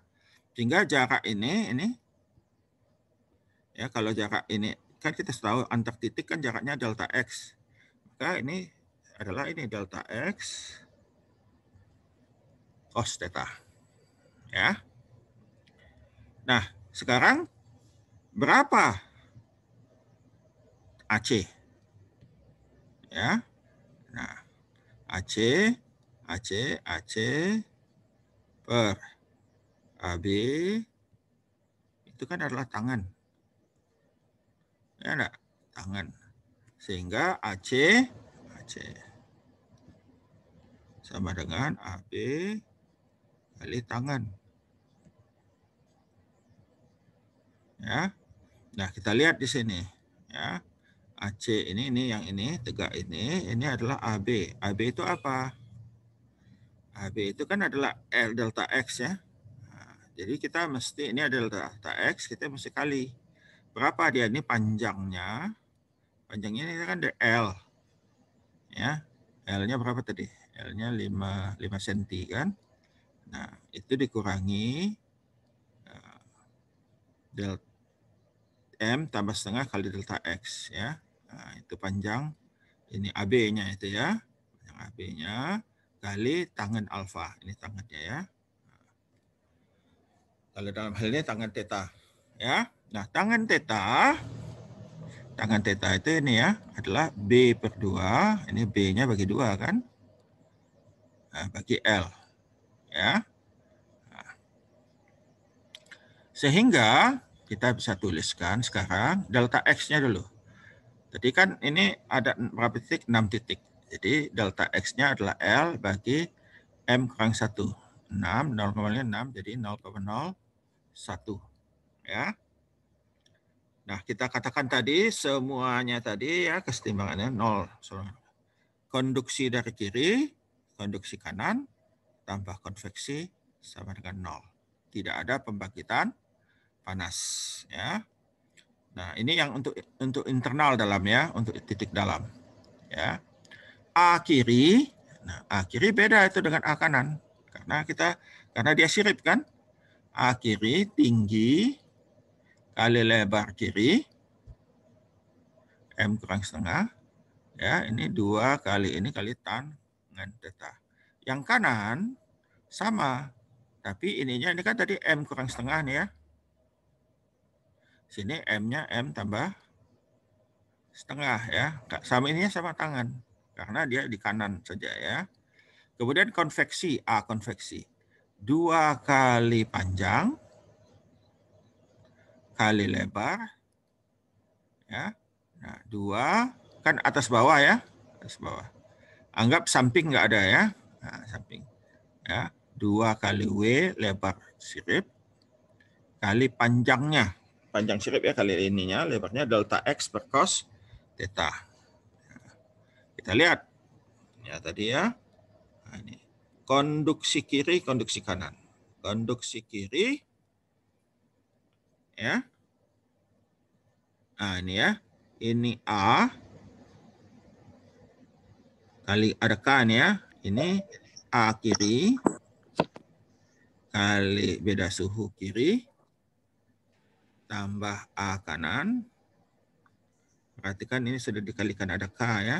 Tinggal jarak ini ini ya kalau jarak ini kan kita tahu antar titik kan jaraknya delta x. Maka ini adalah ini delta x cos teta. Ya. Nah, sekarang berapa AC? Ya. Nah, AC, AC, AC per AB itu kan adalah tangan. Ya enggak? Tangan. Sehingga AC, AC sama dengan AB kali tangan. Ya. Nah, kita lihat di sini, ya. AC ini, ini yang ini, tegak ini, ini adalah AB. AB itu apa? AB itu kan adalah L delta X ya. Nah, jadi kita mesti, ini adalah delta X, kita mesti kali. Berapa dia ini panjangnya? Panjangnya ini kan L. Ya, L-nya berapa tadi? L-nya 5, 5 cm kan. Nah, itu dikurangi eh, delta M tambah setengah kali delta X ya. Nah, itu panjang ini AB-nya itu ya. Panjang AB-nya kali tangan alfa. Ini tangannya ya. Nah, kalau dalam hal ini tangan teta ya. Nah, tangan teta tangan teta itu ini ya adalah B per 2. Ini B-nya bagi 2 kan. Nah, bagi L. Ya. Nah. Sehingga kita bisa tuliskan sekarang delta X-nya dulu. Tadi kan ini ada berapa titik? 6 titik. Jadi delta X-nya adalah L bagi M kurang 1. 6, 0,5 6, jadi 0,01. Ya. Nah, kita katakan tadi semuanya tadi ya kesetimbangannya 0. Konduksi dari kiri, konduksi kanan, tambah konveksi sama dengan 0. Tidak ada pembangkitan panas. Ya. Nah, ini yang untuk untuk internal dalam ya, untuk titik dalam. Ya. A kiri, nah A kiri beda itu dengan A kanan. Karena kita karena dia sirip kan? A kiri tinggi kali lebar kiri M kurang setengah. Ya, ini dua kali ini kali tan dengan theta. Yang kanan sama, tapi ininya ini kan tadi M kurang setengah nih ya. Sini M-nya M tambah setengah ya. Sama ini sama tangan karena dia di kanan saja ya. Kemudian konveksi A konveksi. Dua kali panjang kali lebar ya. Nah, dua kan atas bawah ya, atas bawah. Anggap samping nggak ada ya. Nah, samping. Ya, dua kali W lebar sirip kali panjangnya panjang sirip ya kali ininya, lebarnya delta X per cos theta. Ya, kita lihat. Ya tadi ya. Nah, ini. Konduksi kiri, konduksi kanan. Konduksi kiri. Ya. Nah, ini ya. Ini A. Kali ada K ya. Ini A kiri. Kali beda suhu kiri tambah A kanan. Perhatikan ini sudah dikalikan ada K ya.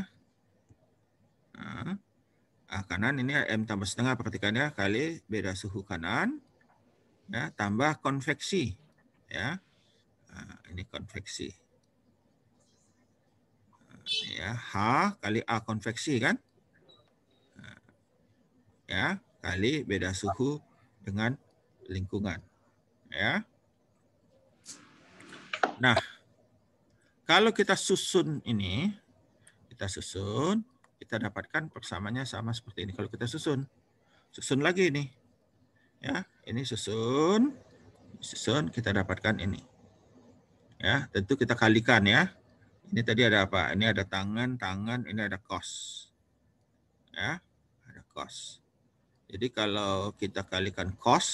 Nah, A kanan ini M tambah setengah perhatikan ya. kali beda suhu kanan. Ya, tambah konveksi. Ya. Nah, ini konveksi. Nah, ya, H kali A konveksi kan? Nah, ya, kali beda suhu dengan lingkungan. Ya. Nah, kalau kita susun ini, kita susun, kita dapatkan persamaannya sama seperti ini. Kalau kita susun, susun lagi ini. Ya, ini susun, susun kita dapatkan ini. Ya, tentu kita kalikan ya. Ini tadi ada apa? Ini ada tangan, tangan, ini ada kos. Ya, ada kos. Jadi kalau kita kalikan kos,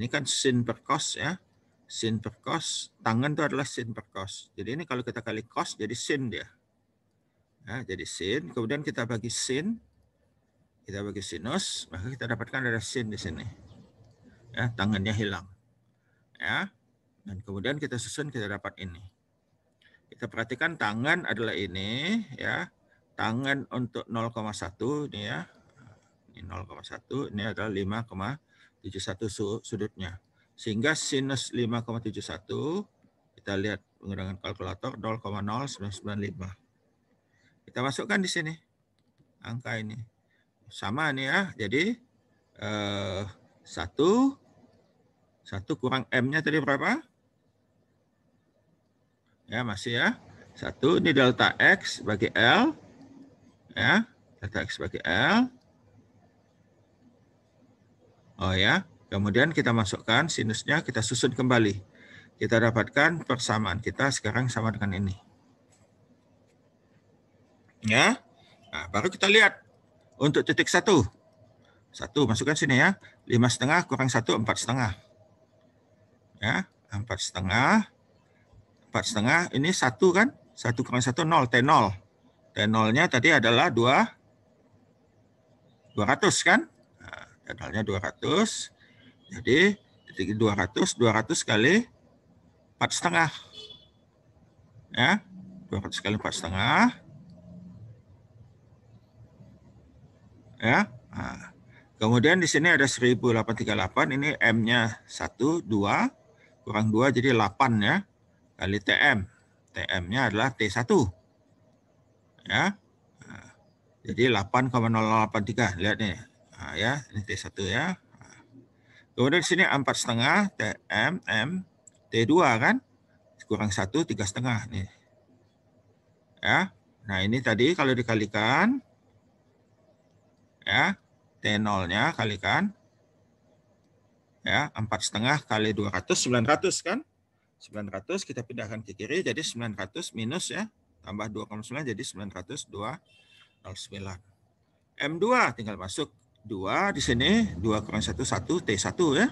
ini kan sin per cost ya sin per cos, tangan itu adalah sin per cos. Jadi ini kalau kita kali cos jadi sin dia. Nah, jadi sin, kemudian kita bagi sin, kita bagi sinus, maka kita dapatkan ada sin di sini. Ya, tangannya hilang. Ya. Dan kemudian kita susun kita dapat ini. Kita perhatikan tangan adalah ini ya. Tangan untuk 0,1 ini ya. Ini 0,1, ini adalah 5,71 sudutnya. Sehingga sinus 5,71, kita lihat menggunakan kalkulator 0,0995. Kita masukkan di sini angka ini. Sama nih ya, jadi eh, 1, 1 kurang M-nya tadi berapa? Ya, masih ya. 1 ini delta X bagi L. Ya, delta X bagi L. Oh ya, Kemudian kita masukkan sinusnya, kita susun kembali. Kita dapatkan persamaan kita sekarang sama dengan ini. Ya, nah, baru kita lihat untuk titik satu. Satu masukkan sini ya, lima setengah kurang satu empat setengah. Ya, empat setengah, empat setengah. Ini satu kan, satu kurang satu nol t nol. T nolnya tadi adalah dua, dua ratus kan? Nah, t nolnya dua ratus jadi 200, 200 kali 4 setengah. Ya, 200 kali 4 setengah. Ya, nah. Kemudian di sini ada 1838, ini M-nya 1, 2, kurang 2 jadi 8 ya, kali TM. TM-nya adalah T1. Ya. Nah, jadi 8,0083, lihat nih. Nah, ya, ini T1 ya. Kemudian di sini 4 setengah tm m t2 kan kurang satu tiga setengah nih. Ya, nah ini tadi kalau dikalikan ya T0-nya kalikan ya 4 setengah kali 200 900 kan 900 kita pindahkan ke kiri jadi 900 minus ya tambah 2,9 jadi 09. M2 tinggal masuk 2 di sini 2 kurang 1 1 T1 ya.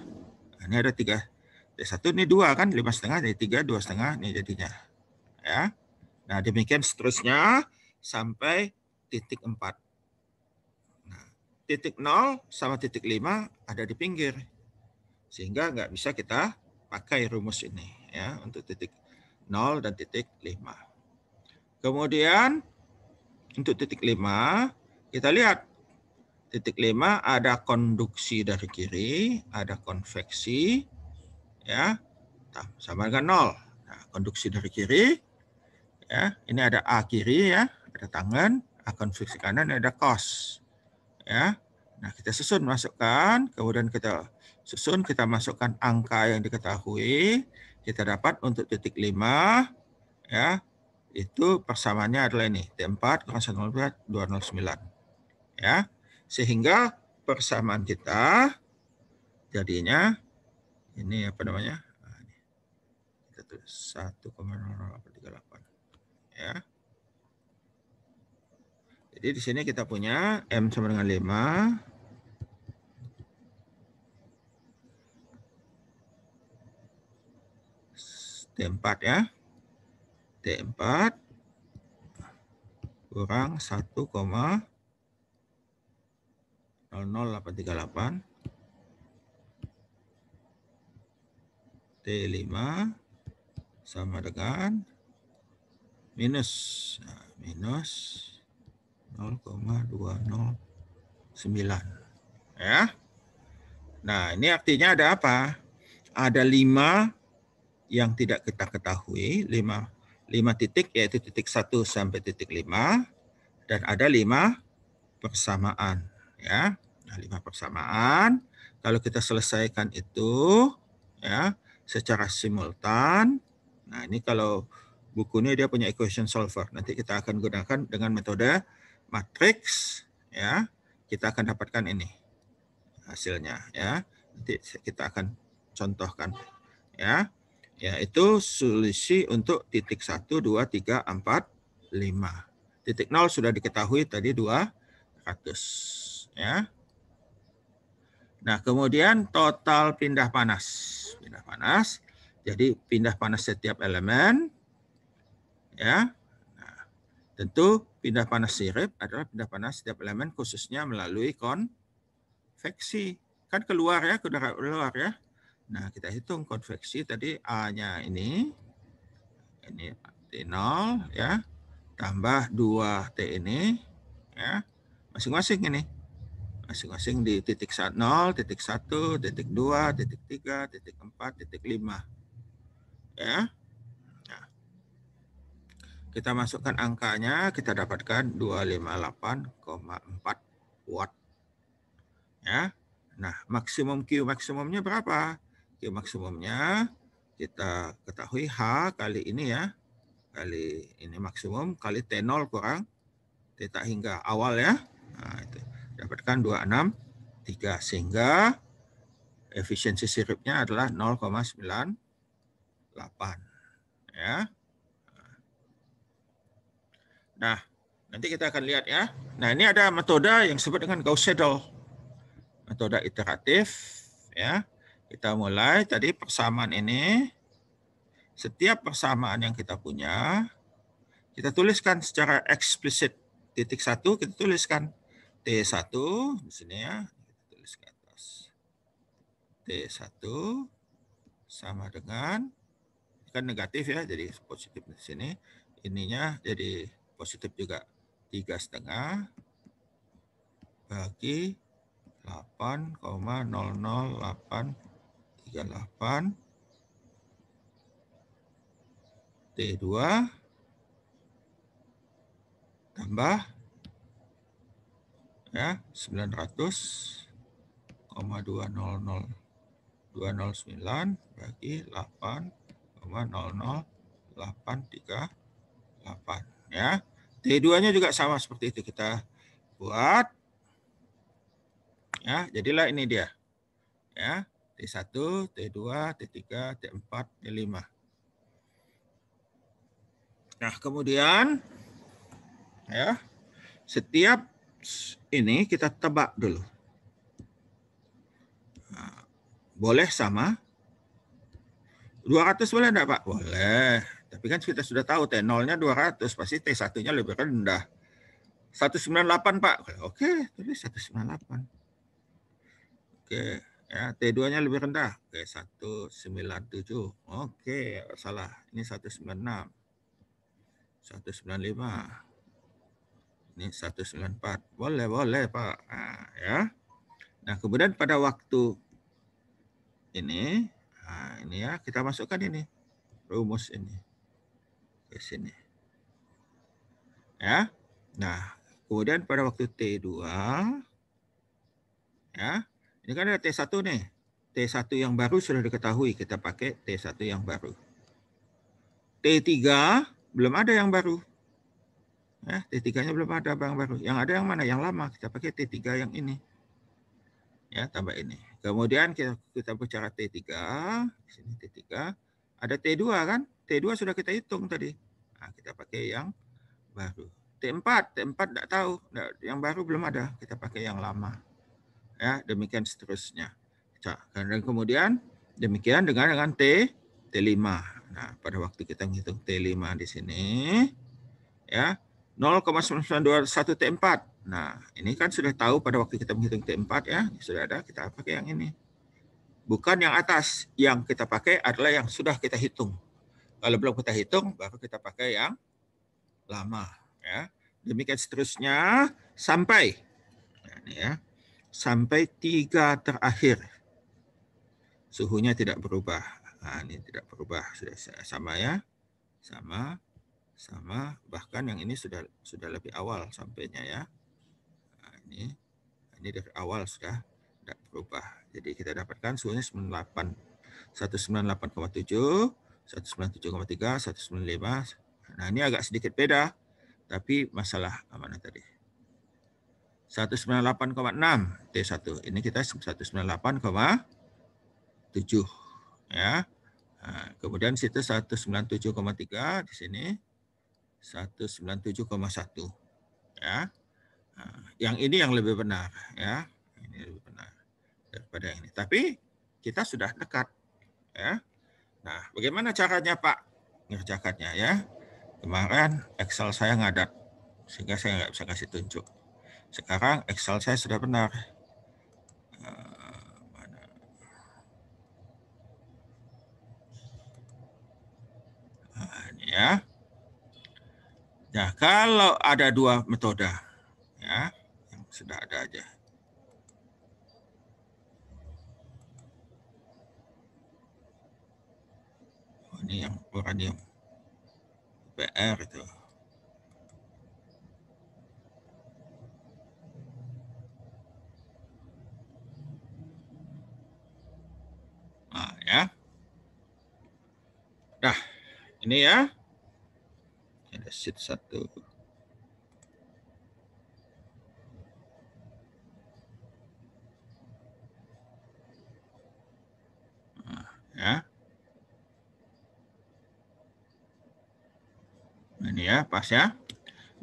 Nah, ini ada 3 T1 ini 2 kan 5 setengah jadi 3 2 setengah ini jadinya. Ya. Nah, demikian seterusnya sampai titik 4. Nah, titik 0 sama titik 5 ada di pinggir. Sehingga nggak bisa kita pakai rumus ini ya untuk titik 0 dan titik 5. Kemudian untuk titik 5 kita lihat titik lima ada konduksi dari kiri, ada konveksi ya. Nah, sama dengan nol. Nah, konduksi dari kiri ya. Ini ada A kiri ya, ada tangan, A konveksi kanan ada cos. Ya. Nah, kita susun masukkan, kemudian kita susun kita masukkan angka yang diketahui, kita dapat untuk titik lima, ya. Itu persamaannya adalah ini, T4 209. Ya. Sehingga persamaan kita jadinya ini apa namanya? Ah, kita tulis 1,038 ya. Jadi di sini kita punya M sama dengan 5 T4 ya. T4 kurang koma 0838 T5 sama dengan minus nah, minus 0,209 ya nah ini artinya ada apa ada lima yang tidak kita ketahui lima lima titik yaitu titik 1 sampai titik 5 dan ada lima persamaan ya Nah, lima persamaan. Kalau kita selesaikan itu ya secara simultan. Nah, ini kalau bukunya dia punya equation solver. Nanti kita akan gunakan dengan metode matrix ya. Kita akan dapatkan ini hasilnya ya. Nanti kita akan contohkan ya. Ya, itu solusi untuk titik 1 2 3 4 5. Titik 0 sudah diketahui tadi 200 ya. Nah, kemudian total pindah panas. Pindah panas. Jadi pindah panas setiap elemen. Ya. Nah, tentu pindah panas sirip adalah pindah panas setiap elemen khususnya melalui konveksi. Kan keluar ya, keluar ya. Nah, kita hitung konveksi tadi A-nya ini. Ini T0 ya. Tambah 2T ini ya. Masing-masing ini masing-masing di titik 0, titik 1, titik 2, titik 3, titik 4, titik 5. Ya. Nah. Kita masukkan angkanya, kita dapatkan 258,4 watt. Ya. Nah, maksimum Q maksimumnya berapa? Q maksimumnya kita ketahui H kali ini ya. Kali ini maksimum, kali T0 kurang. T hingga awal ya. Nah, itu dapatkan 263 sehingga efisiensi siripnya adalah 0,98 ya. Nah, nanti kita akan lihat ya. Nah, ini ada metode yang disebut dengan Gauss Seidel. Metode iteratif ya. Kita mulai tadi persamaan ini setiap persamaan yang kita punya kita tuliskan secara eksplisit titik satu kita tuliskan T1 di sini ya, kita tulis ke atas. T1 sama dengan kan negatif ya, jadi positif di sini. Ininya jadi positif juga tiga setengah bagi 8,00838 T2 tambah ya 900 200 209 bagi 8,00838 ya. T2-nya juga sama seperti itu kita buat. Ya, jadilah ini dia. Ya, T1, T2, T3, T4, T5. Nah, kemudian ya, setiap ini kita tebak dulu. Nah, boleh sama? 200 boleh enggak Pak? Boleh. Tapi kan kita sudah tahu T0-nya 200, pasti T1-nya lebih rendah. 198 Pak. Oke, tapi 198. Oke, ya T2-nya lebih rendah. Oke, 197. Oke, salah. Ini 196. 195. Ini 194. Boleh, boleh Pak. Nah, ya. Nah, kemudian pada waktu ini, nah, ini ya, kita masukkan ini. Rumus ini. Ke sini. Ya. Nah, kemudian pada waktu T2, ya, ini kan ada T1 nih. T1 yang baru sudah diketahui, kita pakai T1 yang baru. T3 belum ada yang baru. Eh, T3-nya belum ada barang baru. Yang ada yang mana? Yang lama. Kita pakai T3 yang ini. Ya, tambah ini. Kemudian kita, kita bicara T3. Di sini T3. Ada T2 kan? T2 sudah kita hitung tadi. Nah, kita pakai yang baru. T4, T4 tidak tahu. Yang baru belum ada. Kita pakai yang lama. Ya, demikian seterusnya. Dan kemudian demikian dengan dengan T, T5. Nah, pada waktu kita menghitung T5 di sini, ya, 0,921 T4. Nah, ini kan sudah tahu pada waktu kita menghitung T4 ya, sudah ada, kita pakai yang ini. Bukan yang atas, yang kita pakai adalah yang sudah kita hitung. Kalau belum kita hitung, baru kita pakai yang lama. Ya. Demikian seterusnya sampai nah, ini ya, sampai tiga terakhir. Suhunya tidak berubah. Nah, ini tidak berubah, sudah sama ya. Sama sama bahkan yang ini sudah sudah lebih awal sampainya ya nah, ini ini dari awal sudah tidak berubah jadi kita dapatkan suhunya 98 198,7 197,3 195 nah ini agak sedikit beda tapi masalah mana tadi 198,6 T1 ini kita 198,7 ya Nah, kemudian situ 197,3 di sini 197,1 ya. Ah, yang ini yang lebih benar ya. Ini lebih benar daripada yang ini. Tapi kita sudah dekat ya. Nah, bagaimana caranya Pak ngerjakannya ya? Kemarin Excel saya ngadat sehingga saya nggak bisa kasih tunjuk. Sekarang Excel saya sudah benar. Ah, ah, ya. Ya, kalau ada dua metode, ya, yang sudah ada aja. Oh, ini yang uranium, PR itu. Nah, ya. Nah, ini ya ada sheet satu. Nah, ya. Ini ya, pas ya.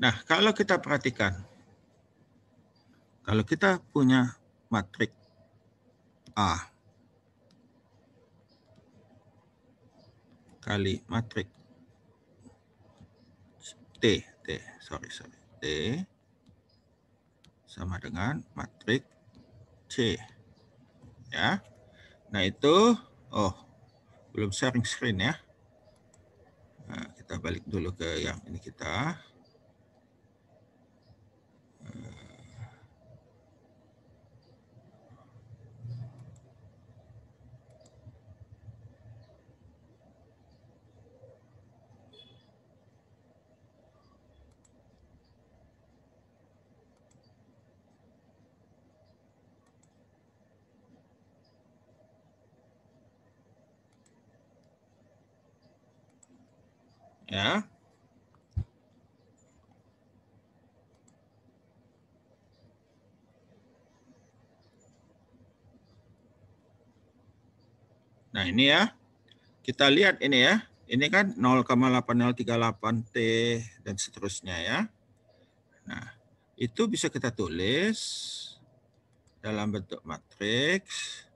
Nah, kalau kita perhatikan, kalau kita punya matrik A kali matrik T, T, sorry, sorry. T sama dengan matrik C. Ya. Nah, itu oh, belum sharing screen ya. Nah, kita balik dulu ke yang ini kita. ya. Nah, ini ya. Kita lihat ini ya. Ini kan 0,8038T dan seterusnya ya. Nah, itu bisa kita tulis dalam bentuk matriks.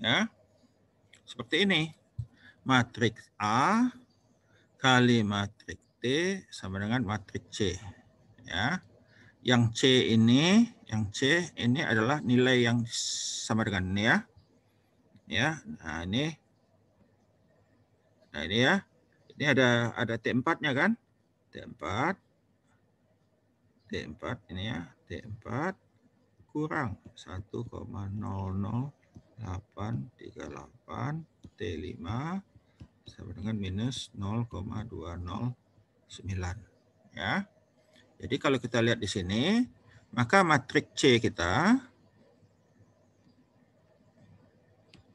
ya. Seperti ini. Matriks A kali matriks T sama dengan matriks C. Ya. Yang C ini, yang C ini adalah nilai yang sama dengan ini ya. Ya, nah ini. Nah ini ya. Ini ada ada T4-nya kan? T4. T4 ini ya. T4 kurang 1,00 838 T5 sama dengan minus 0,209 ya. Jadi kalau kita lihat di sini, maka matriks C kita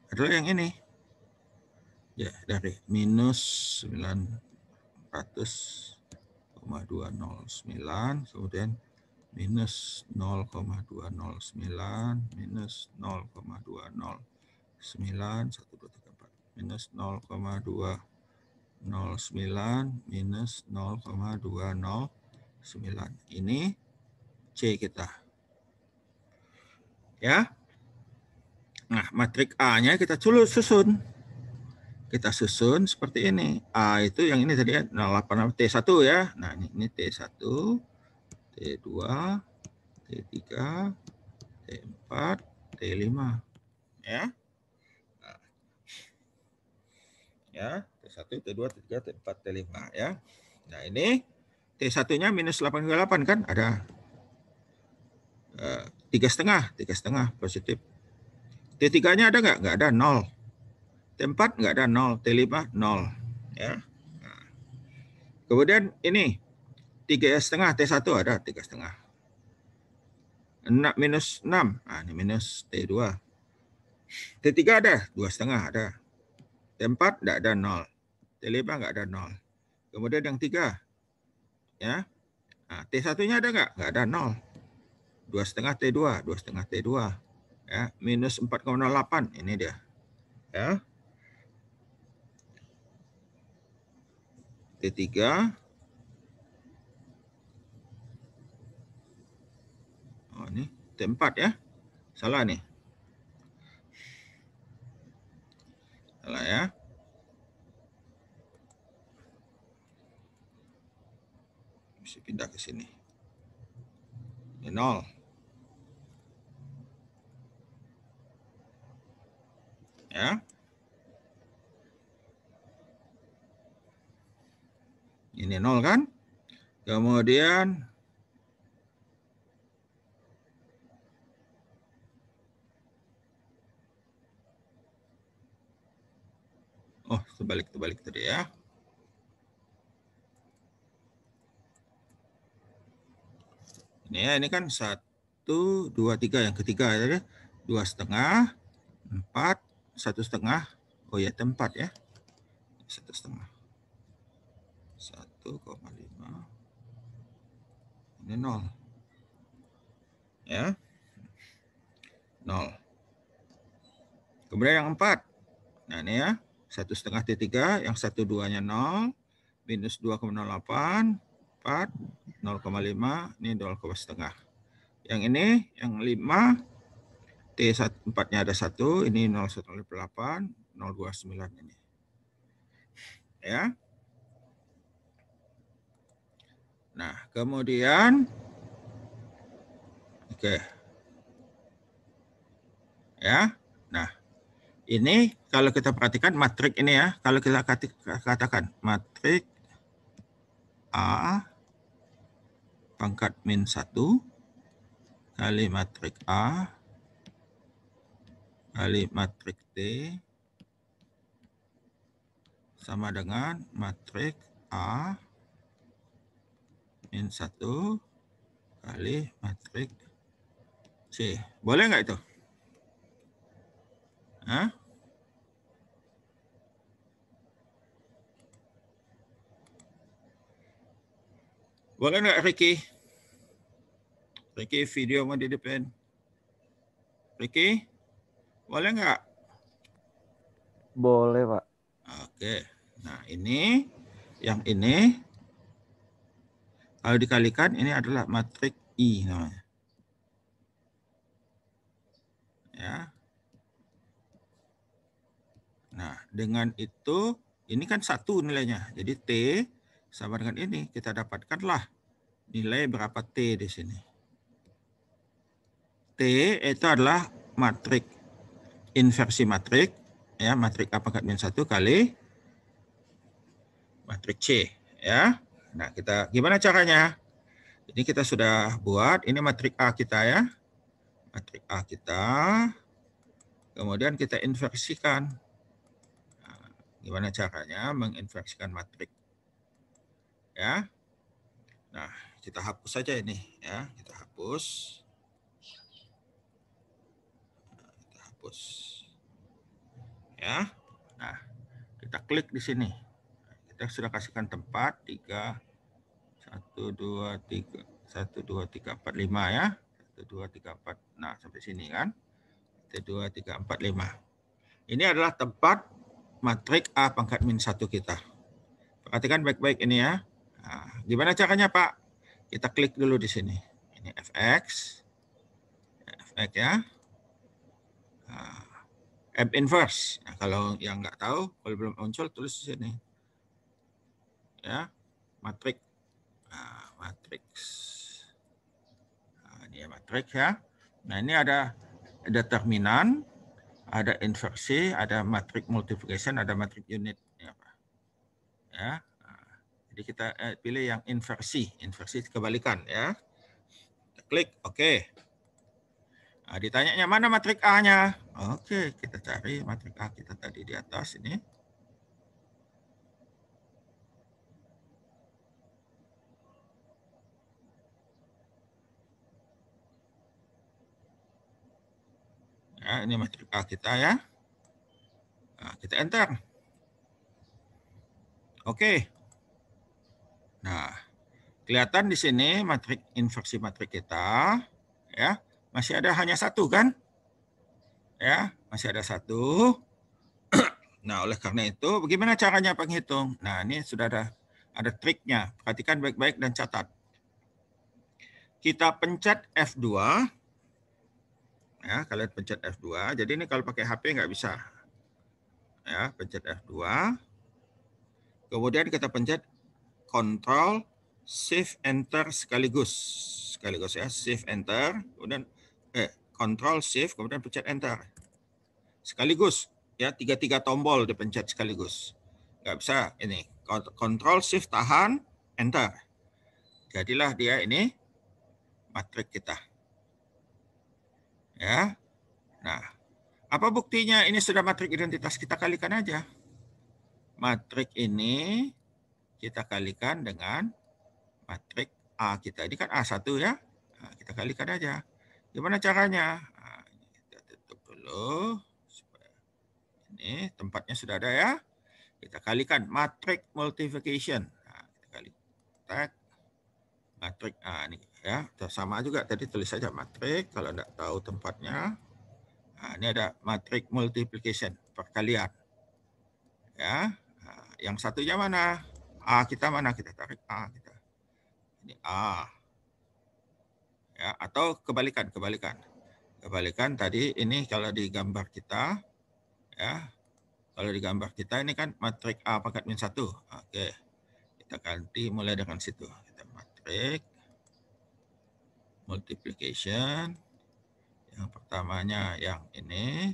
adalah yang ini. Ya, dari minus 900,209 kemudian minus 0,209 minus 0,209 1234 minus 0,209 minus 0,209 ini C kita ya nah matrik A nya kita susun kita susun seperti ini A itu yang ini tadi 08 ya, T1 ya nah ini, ini T1 T2, T3, T4, T5. Ya. Nah. Ya, T1, T2, T3, T4, T5 ya. Nah, ini T1-nya minus 88 kan ada eh, tiga setengah, tiga setengah positif. T3-nya ada nggak? Nggak ada, nol. T4 nggak ada, nol. T5, nol. Ya. Nah. Kemudian ini tiga setengah t satu ada tiga setengah. enam minus enam, nah, ini minus t dua, t tiga ada, dua setengah ada. t empat tidak ada nol, t lima nggak ada nol, Kemudian yang tiga, Ya. Nah, T1-nya ada nggak? Nggak ada nol, Dua setengah t dua, dua setengah t dua, Ya, minus empat koma delapan, ini dia. Ya. t tiga. T4 ya. Salah nih. Salah ya. Bisa pindah ke sini. Ini 0. Ya. Ini 0 kan? Kemudian Oh, terbalik-terbalik tadi ya. Ini ya, ini kan satu, dua, tiga yang ketiga ya, dua setengah, empat, satu setengah. Oh ya, tempat ya, satu setengah, satu koma lima. Ini nol, ya, nol. Kemudian yang empat, nah ini ya, satu setengah T3, yang satu duanya nol minus 2,08, 4, 0,5, ini 0, setengah. Yang ini, yang 5, T4-nya ada satu ini 0,158, 0,29 ini. Ya. Nah, kemudian, oke. Okay. Ya, nah. Ini kalau kita perhatikan matrik ini ya, kalau kita katakan matrik A pangkat min 1 kali matrik A kali matrik T sama dengan matrik A min 1 kali matrik C. Boleh nggak itu? Hah? Wala na, Ricky. Ricky, video mo depan Ricky, boleh nggak? Boleh, Pak. Oke. Nah, ini, yang ini, kalau dikalikan, ini adalah matriks I namanya. Ya, Nah, dengan itu ini kan satu nilainya. Jadi T sama dengan ini kita dapatkanlah nilai berapa T di sini. T itu adalah matrik inversi matrik ya matrik A pangkat minus 1 kali matrik C ya. Nah, kita gimana caranya? Ini kita sudah buat, ini matrik A kita ya. Matrik A kita. Kemudian kita inversikan gimana caranya menginfeksikan matrik ya nah kita hapus saja ini ya kita hapus nah, kita hapus ya nah kita klik di sini kita sudah kasihkan tempat tiga satu dua tiga satu dua tiga empat lima ya satu dua tiga empat nah sampai sini kan satu dua tiga empat lima ini adalah tempat matriks A pangkat min 1 kita. Perhatikan baik-baik ini ya. Nah, gimana caranya Pak? Kita klik dulu di sini. Ini fx. Fx ya. Nah, F inverse. Nah, kalau yang nggak tahu, kalau belum muncul, tulis di sini. Ya, matriks. Nah, matriks. Nah, ini ya matriks ya. Nah, ini ada determinan ada inversi, ada matrix multiplication, ada matrix unit. Ya, Pak. ya. Jadi kita eh, pilih yang inversi, inversi kebalikan ya. Kita klik oke. Okay. Nah, ditanyanya mana matrik A-nya? Oke, okay, kita cari matrik A kita tadi di atas ini. Ya, ini matrika kita ya. Nah, kita enter. Oke. Nah, kelihatan di sini matrik inversi matrik kita ya, masih ada hanya satu kan? Ya, masih ada satu. Nah, oleh karena itu bagaimana caranya penghitung? Nah, ini sudah ada ada triknya. Perhatikan baik-baik dan catat. Kita pencet F2 Ya, kalian pencet F2. Jadi ini kalau pakai HP nggak bisa. Ya, pencet F2. Kemudian kita pencet Control Shift Enter sekaligus. Sekaligus ya, Shift Enter, kemudian eh Control Shift kemudian pencet Enter. Sekaligus ya, tiga-tiga tombol dipencet sekaligus. Nggak bisa ini. Control Shift tahan, Enter. Jadilah dia ini matrik kita. Ya. Nah, apa buktinya ini sudah matrik identitas kita kalikan aja. Matrik ini kita kalikan dengan matrik A kita. Ini kan A1 ya. Nah, kita kalikan aja. Gimana caranya? Nah, kita tutup dulu. ini tempatnya sudah ada ya. Kita kalikan matrik multiplication. Nah, kita kali matrik A ini ya sama juga tadi tulis saja matrik kalau tidak tahu tempatnya nah, ini ada matrik multiplication perkalian ya nah, yang satunya mana a kita mana kita tarik a kita ini a ya atau kebalikan kebalikan kebalikan tadi ini kalau di gambar kita ya kalau di gambar kita ini kan matrik a pangkat min satu oke kita ganti mulai dengan situ kita matrik multiplication. Yang pertamanya yang ini.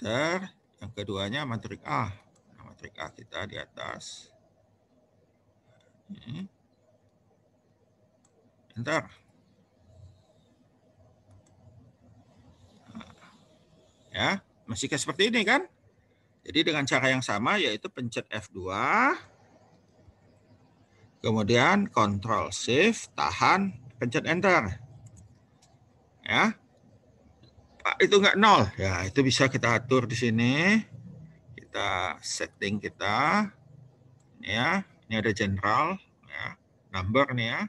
dan Yang keduanya matrik A. Nah, matrik A kita di atas. Ini. Enter. Nah, ya, masih seperti ini kan? Jadi dengan cara yang sama yaitu pencet F2, Kemudian kontrol Shift tahan pencet Enter. Ya. Itu enggak nol. Ya, itu bisa kita atur di sini. Kita setting kita. Ini ya, ini ada general ya, number nih ya.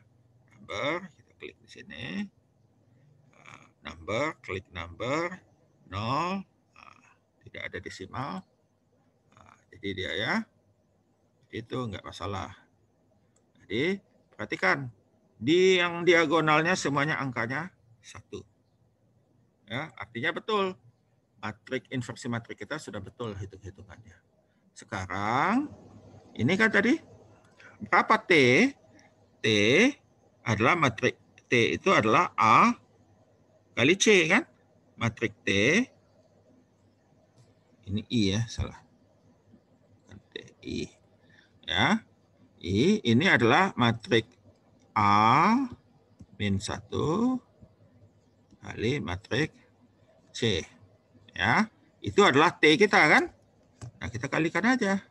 Number kita klik di sini. Nah, number, klik number, nol, nah, tidak ada desimal. Nah, jadi dia ya, itu nggak masalah. Jadi perhatikan di yang diagonalnya semuanya angkanya satu. Ya, artinya betul. Matrik inversi matrik kita sudah betul hitung-hitungannya. Sekarang ini kan tadi berapa T? T adalah matrik T itu adalah A kali C kan? Matrik T ini I ya, salah. Kan T I. Ya. I ini adalah matriks A min 1 kali matriks C. Ya, itu adalah T kita kan? Nah, kita kalikan aja.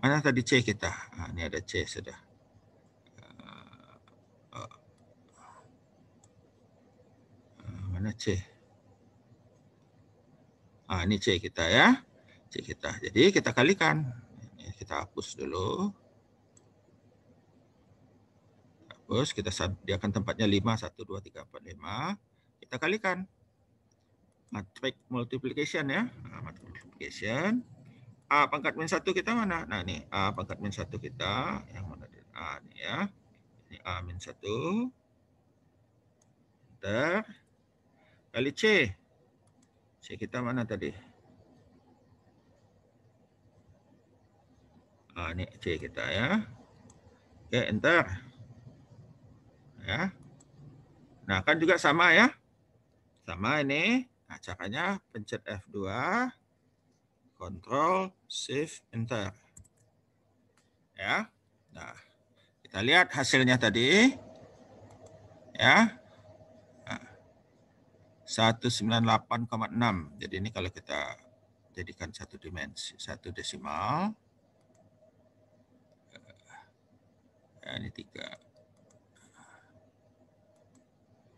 Mana tadi C kita? Nah, ini ada C sudah. Eh, eh, mana C? Ah, ini C kita ya. C kita. Jadi kita kalikan. kita hapus dulu bus, kita sediakan tempatnya 5, 1, 2, 3, 4, 5. Kita kalikan. Matrix multiplication ya. Nah, matrix multiplication. A pangkat min 1 kita mana? Nah ini A pangkat min 1 kita. Yang mana? di A ini ya. Ini A min 1. Enter. Kali C. C kita mana tadi? Ah, ini C kita ya. Oke, enter ya. Nah, kan juga sama ya. Sama ini. Nah, caranya pencet F2, Control, Shift, Enter. Ya. Nah, kita lihat hasilnya tadi. Ya. Nah, 198,6. Jadi ini kalau kita jadikan satu dimensi, satu desimal. Ya, ini tiga.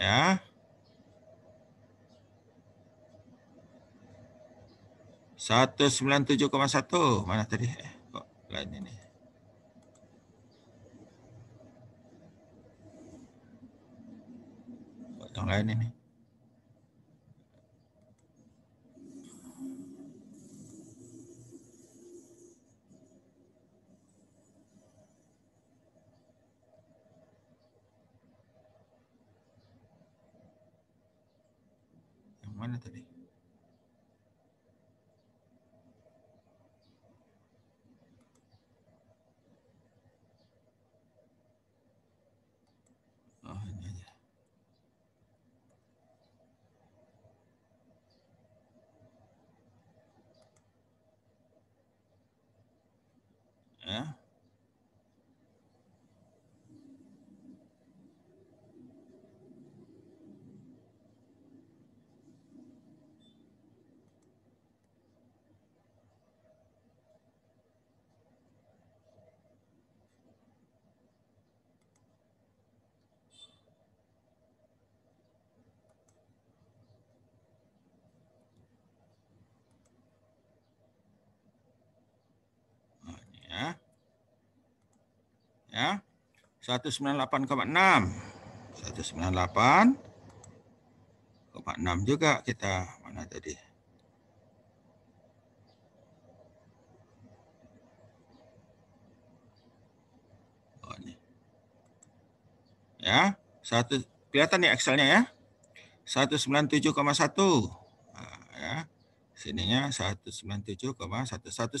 ya. Satu sembilan tujuh koma satu mana tadi? Eh, kok lain ini? Kok yang lain ini? ولا تليه اه, آه؟ ya 198,6 198,6 juga kita mana tadi oh ini ya satu kelihatan nih ya Excelnya ya 197,1 nah, ya sininya 197,1 195,7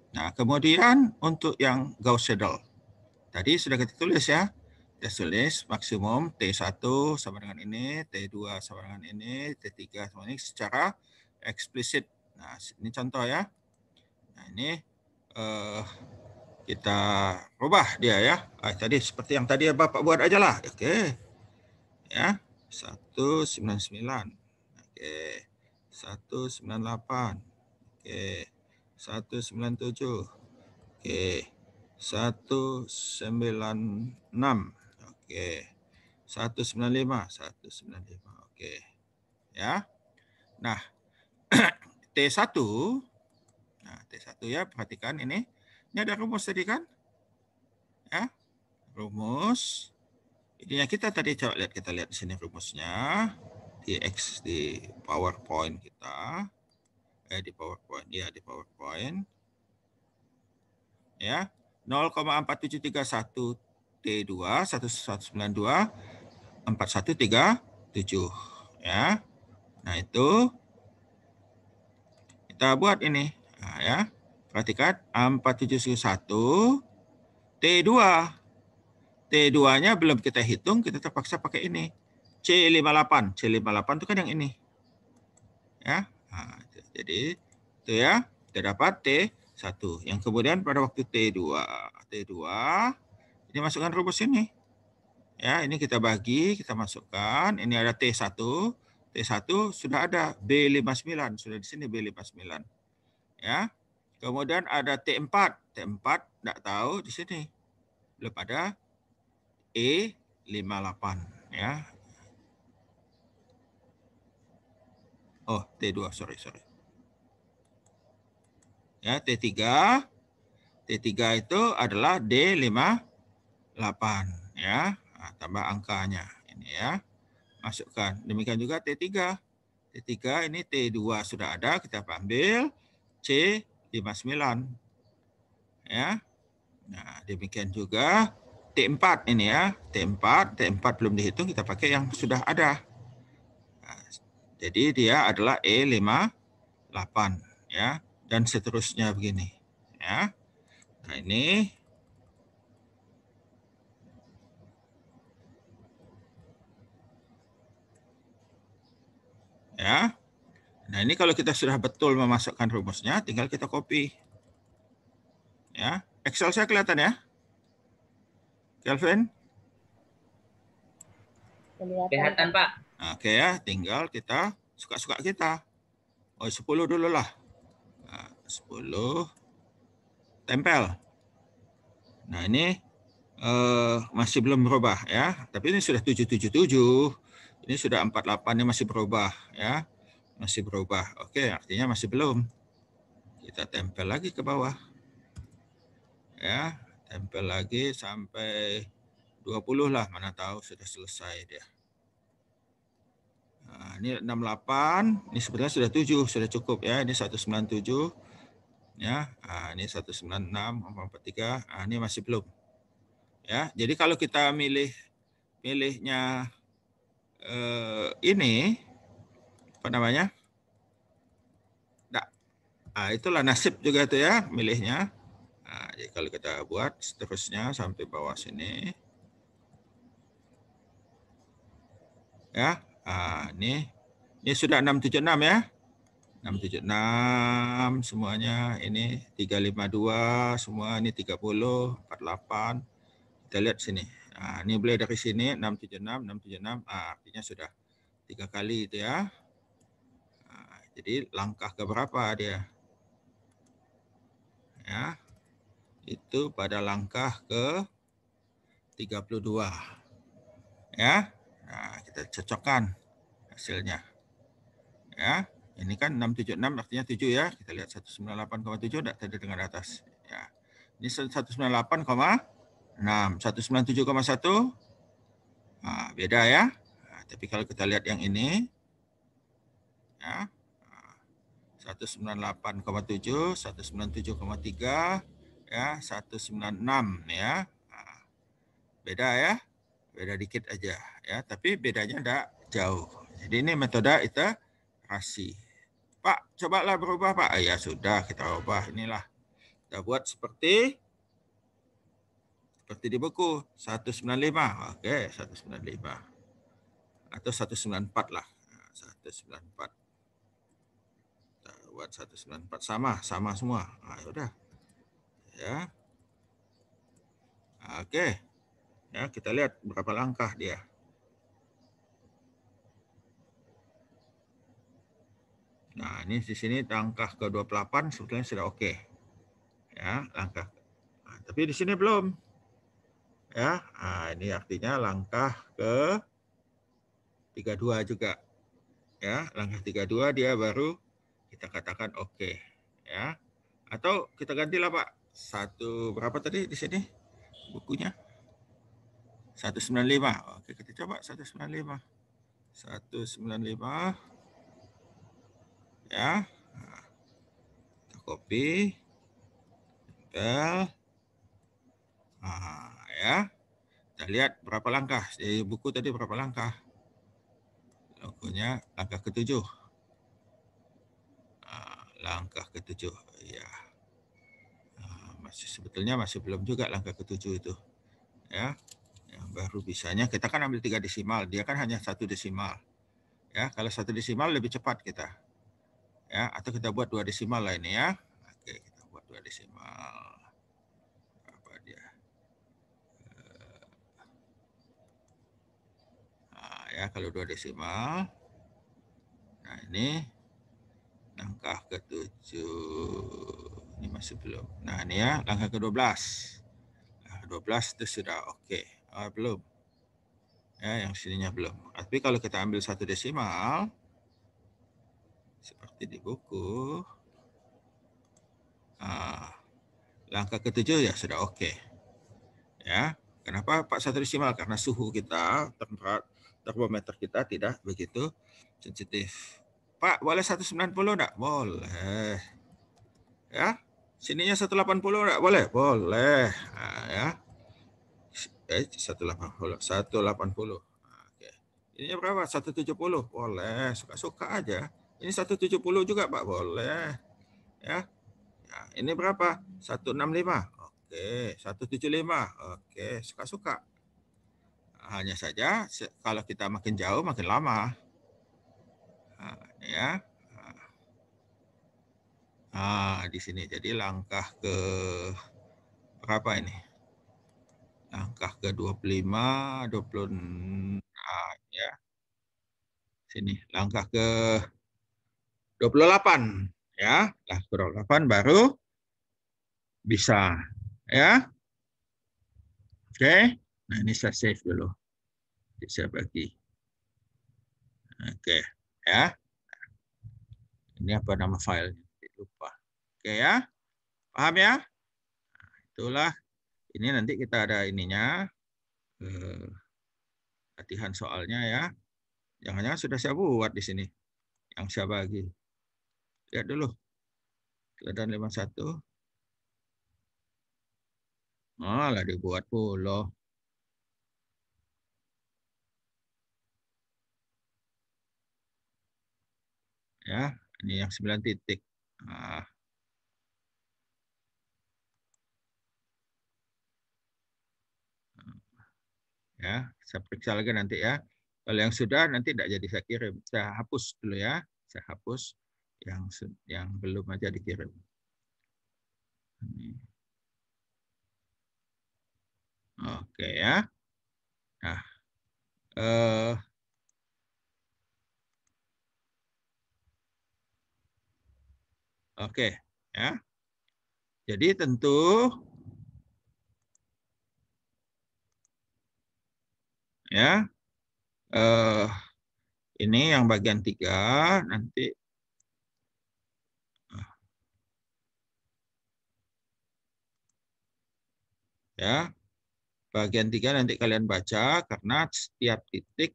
Nah, kemudian untuk yang Gauss Seidel. Tadi sudah kita tulis ya. Kita tulis maksimum T1 sama dengan ini, T2 sama dengan ini, T3 sama ini secara eksplisit. Nah, ini contoh ya. Nah, ini uh, kita rubah dia ya. Ah, tadi seperti yang tadi ya, Bapak buat aja lah. Oke. Ya, 199. Oke. 198. Oke. 197. Oke. Okay. 196. Oke. Okay. 195, 195. Oke. Okay. Ya. Nah, T1 Nah, T1 ya, perhatikan ini. Ini ada rumus tadi kan? Ya. Rumus. Ini yang kita tadi coba lihat, kita lihat di sini rumusnya di X di PowerPoint kita eh di PowerPoint ya di PowerPoint ya 0,4731 T2 1192 4137 ya nah itu kita buat ini nah, ya perhatikan 4711 T2 T2-nya belum kita hitung, kita terpaksa pakai ini. C58. C58 itu kan yang ini. Ya. Nah, jadi itu ya kita dapat T1. Yang kemudian pada waktu T2, T2 ini masukkan rumus ini. Ya, ini kita bagi, kita masukkan. Ini ada T1, T1 sudah ada B59, sudah di sini B59. Ya. Kemudian ada T4, T4 tidak tahu di sini. Belum ada E58 ya. Oh, T2, sorry, sorry. Ya, T3 T3 itu adalah D58 ya. Nah, tambah angkanya ini ya. Masukkan. Demikian juga T3. T3 ini T2 sudah ada, kita ambil C59. Ya. Nah, demikian juga T4 ini ya. T4, T4 belum dihitung, kita pakai yang sudah ada. Nah, jadi dia adalah E58 ya dan seterusnya begini ya nah ini ya nah ini kalau kita sudah betul memasukkan rumusnya tinggal kita copy ya Excel saya kelihatan ya Kelvin kelihatan Pak oke ya tinggal kita suka-suka kita oh 10 dulu lah 10 tempel. Nah, ini uh, masih belum berubah ya, tapi ini sudah 777. Ini sudah 48 ini masih berubah ya. Masih berubah. Oke, artinya masih belum. Kita tempel lagi ke bawah. Ya, tempel lagi sampai 20 lah, mana tahu sudah selesai dia. Nah, ini 68, ini sebenarnya sudah 7, sudah cukup ya. Ini 197, ya nah, ini 196 43 nah, ini masih belum ya jadi kalau kita milih milihnya eh, ini apa namanya nah, nah itulah nasib juga itu ya milihnya nah, jadi kalau kita buat seterusnya sampai bawah sini ya nah, ini ini sudah 676 ya 676 semuanya ini 352 semua ini 30 48 kita lihat sini nah, ini boleh dari sini 676 676 ah, artinya sudah tiga kali itu ya nah, jadi langkah ke berapa dia ya itu pada langkah ke 32 ya nah, kita cocokkan hasilnya ya ini kan 676 artinya 7 ya. Kita lihat 198,7 tidak tadi dengan atas. Ya. Ini 198,6. 197,1. Nah, beda ya. Nah, tapi kalau kita lihat yang ini. Ya. 198,7, nah, 197,3, ya, 196 ya. Nah, beda ya. Beda dikit aja ya, tapi bedanya tidak jauh. Jadi ini metode rasi. Pak, cobalah berubah Pak. ya sudah, kita ubah inilah. Kita buat seperti seperti di buku 195. Oke, 195. Atau 194 lah. 194. Kita buat 194 sama, sama semua. Nah, ya sudah. Ya. Oke. Ya, kita lihat berapa langkah dia. Nah, ini di sini langkah ke-28 sebetulnya sudah oke. Okay. Ya, langkah. Nah, tapi di sini belum. Ya, nah, ini artinya langkah ke 32 juga. Ya, langkah 32 dia baru kita katakan oke. Okay. Ya. Atau kita gantilah, Pak. Satu berapa tadi di sini bukunya? 195. Oke, kita coba 195. 195 ya kita copy tempel nah, ya kita lihat berapa langkah di buku tadi berapa langkah logonya langkah ketujuh nah, langkah ketujuh ya nah, masih sebetulnya masih belum juga langkah ketujuh itu ya yang baru bisanya kita kan ambil tiga desimal dia kan hanya satu desimal ya kalau satu desimal lebih cepat kita ya atau kita buat dua desimal lah ini ya oke kita buat dua desimal apa dia eh, nah, ya kalau dua desimal nah ini langkah ke tujuh ini masih belum nah ini ya langkah ke dua belas dua belas itu sudah oke okay. ah, belum ya yang sininya belum tapi kalau kita ambil satu desimal seperti di buku. Ah, langkah ketujuh ya sudah oke. Okay. Ya, kenapa Pak Satu Simal? Karena suhu kita tempat termometer kita tidak begitu sensitif. Pak, boleh 190 enggak? Boleh. Ya, sininya 180 enggak? Boleh. Boleh. Nah, ya. Eh, 180, 180. puluh oke. Ininya berapa? 170. Boleh, suka-suka aja. Ini 170 juga Pak boleh. Ya. ya ini berapa? 165. Oke, 175. Oke, suka-suka. Hanya saja kalau kita makin jauh makin lama. Ya. Ah, di sini jadi langkah ke berapa ini? Langkah ke 25, 20 enam. ya. Sini, langkah ke 28 ya. Nah, 28 baru bisa ya. Oke. Nah, ini saya save dulu. Saya bagi. Oke, ya. Ini apa nama filenya? Lupa. Oke ya. Paham ya? Nah, itulah ini nanti kita ada ininya eh, latihan soalnya ya. Jangan-jangan sudah saya buat di sini yang saya bagi. Lihat dulu. Keladan 51. Malah dibuat pula. Ya, ini yang 9 titik. Nah. Ya, saya periksa lagi nanti ya. Kalau yang sudah nanti tidak jadi saya kirim. Saya hapus dulu ya. Saya hapus yang yang belum aja dikirim. Oke ya. Nah, eh, oke ya. Jadi tentu ya eh, ini yang bagian tiga nanti Ya. Bagian tiga nanti kalian baca karena setiap titik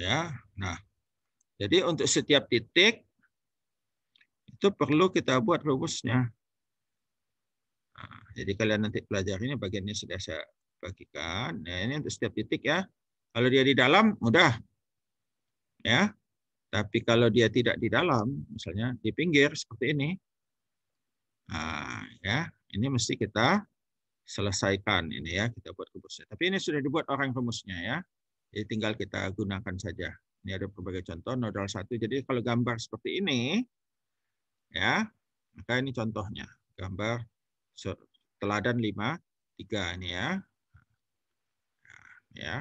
ya. Nah, jadi untuk setiap titik itu perlu kita buat rumusnya. Nah, jadi kalian nanti pelajarinya bagian ini sudah saya bagikan. Nah, ini untuk setiap titik ya. Kalau dia di dalam, mudah. Ya. Tapi kalau dia tidak di dalam, misalnya di pinggir seperti ini, nah, ya, ini mesti kita selesaikan ini ya kita buat rumusnya. Tapi ini sudah dibuat orang rumusnya ya. Jadi tinggal kita gunakan saja. Ini ada berbagai contoh nodal satu. Jadi kalau gambar seperti ini ya, maka ini contohnya. Gambar teladan 5 3 ini ya. Nah, ya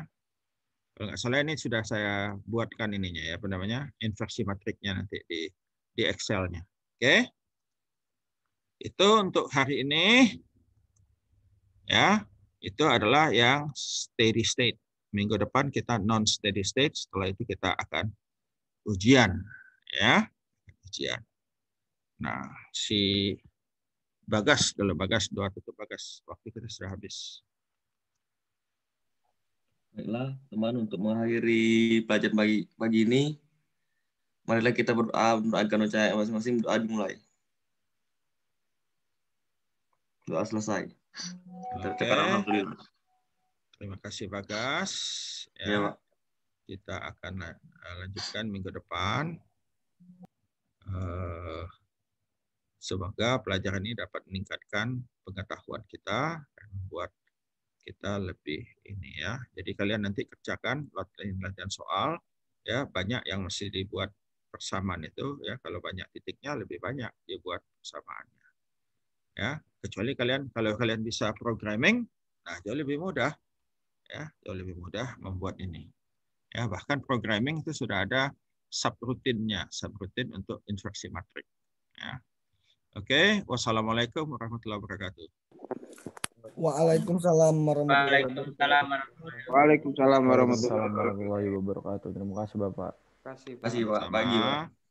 kalau nggak salah ini sudah saya buatkan ininya ya apa namanya inversi matriknya nanti di di Excelnya. Oke. Okay? Itu untuk hari ini ya, itu adalah yang steady state. Minggu depan kita non steady state, setelah itu kita akan ujian ya, ujian. Nah, si Bagas kalau Bagas doa tutup Bagas waktu kita sudah habis. Baiklah, teman untuk mengakhiri pelajaran pagi pagi ini, marilah kita berdoa mendoakan percaya masing-masing doa dimulai. Doa selesai. Kita okay. Terima kasih Bagas. Ya, ya Pak. Kita akan eh, lanjutkan minggu depan. Uh, semoga pelajaran ini dapat meningkatkan pengetahuan kita dan membuat kita lebih ini ya. Jadi kalian nanti kerjakan latihan-latihan soal ya banyak yang mesti dibuat persamaan itu ya kalau banyak titiknya lebih banyak dibuat persamaannya ya kecuali kalian kalau kalian bisa programming nah jauh lebih mudah ya jauh lebih mudah membuat ini ya bahkan programming itu sudah ada subrutinnya subrutin untuk inversi matriks ya oke wassalamualaikum warahmatullahi wabarakatuh Waalaikumsalam warahmatullahi wabarakatuh. Waalaikumsalam warahmatullahi wabarakatuh. Terima kasih Bapak. Terima kasih Pak. Terima Pagi Pak.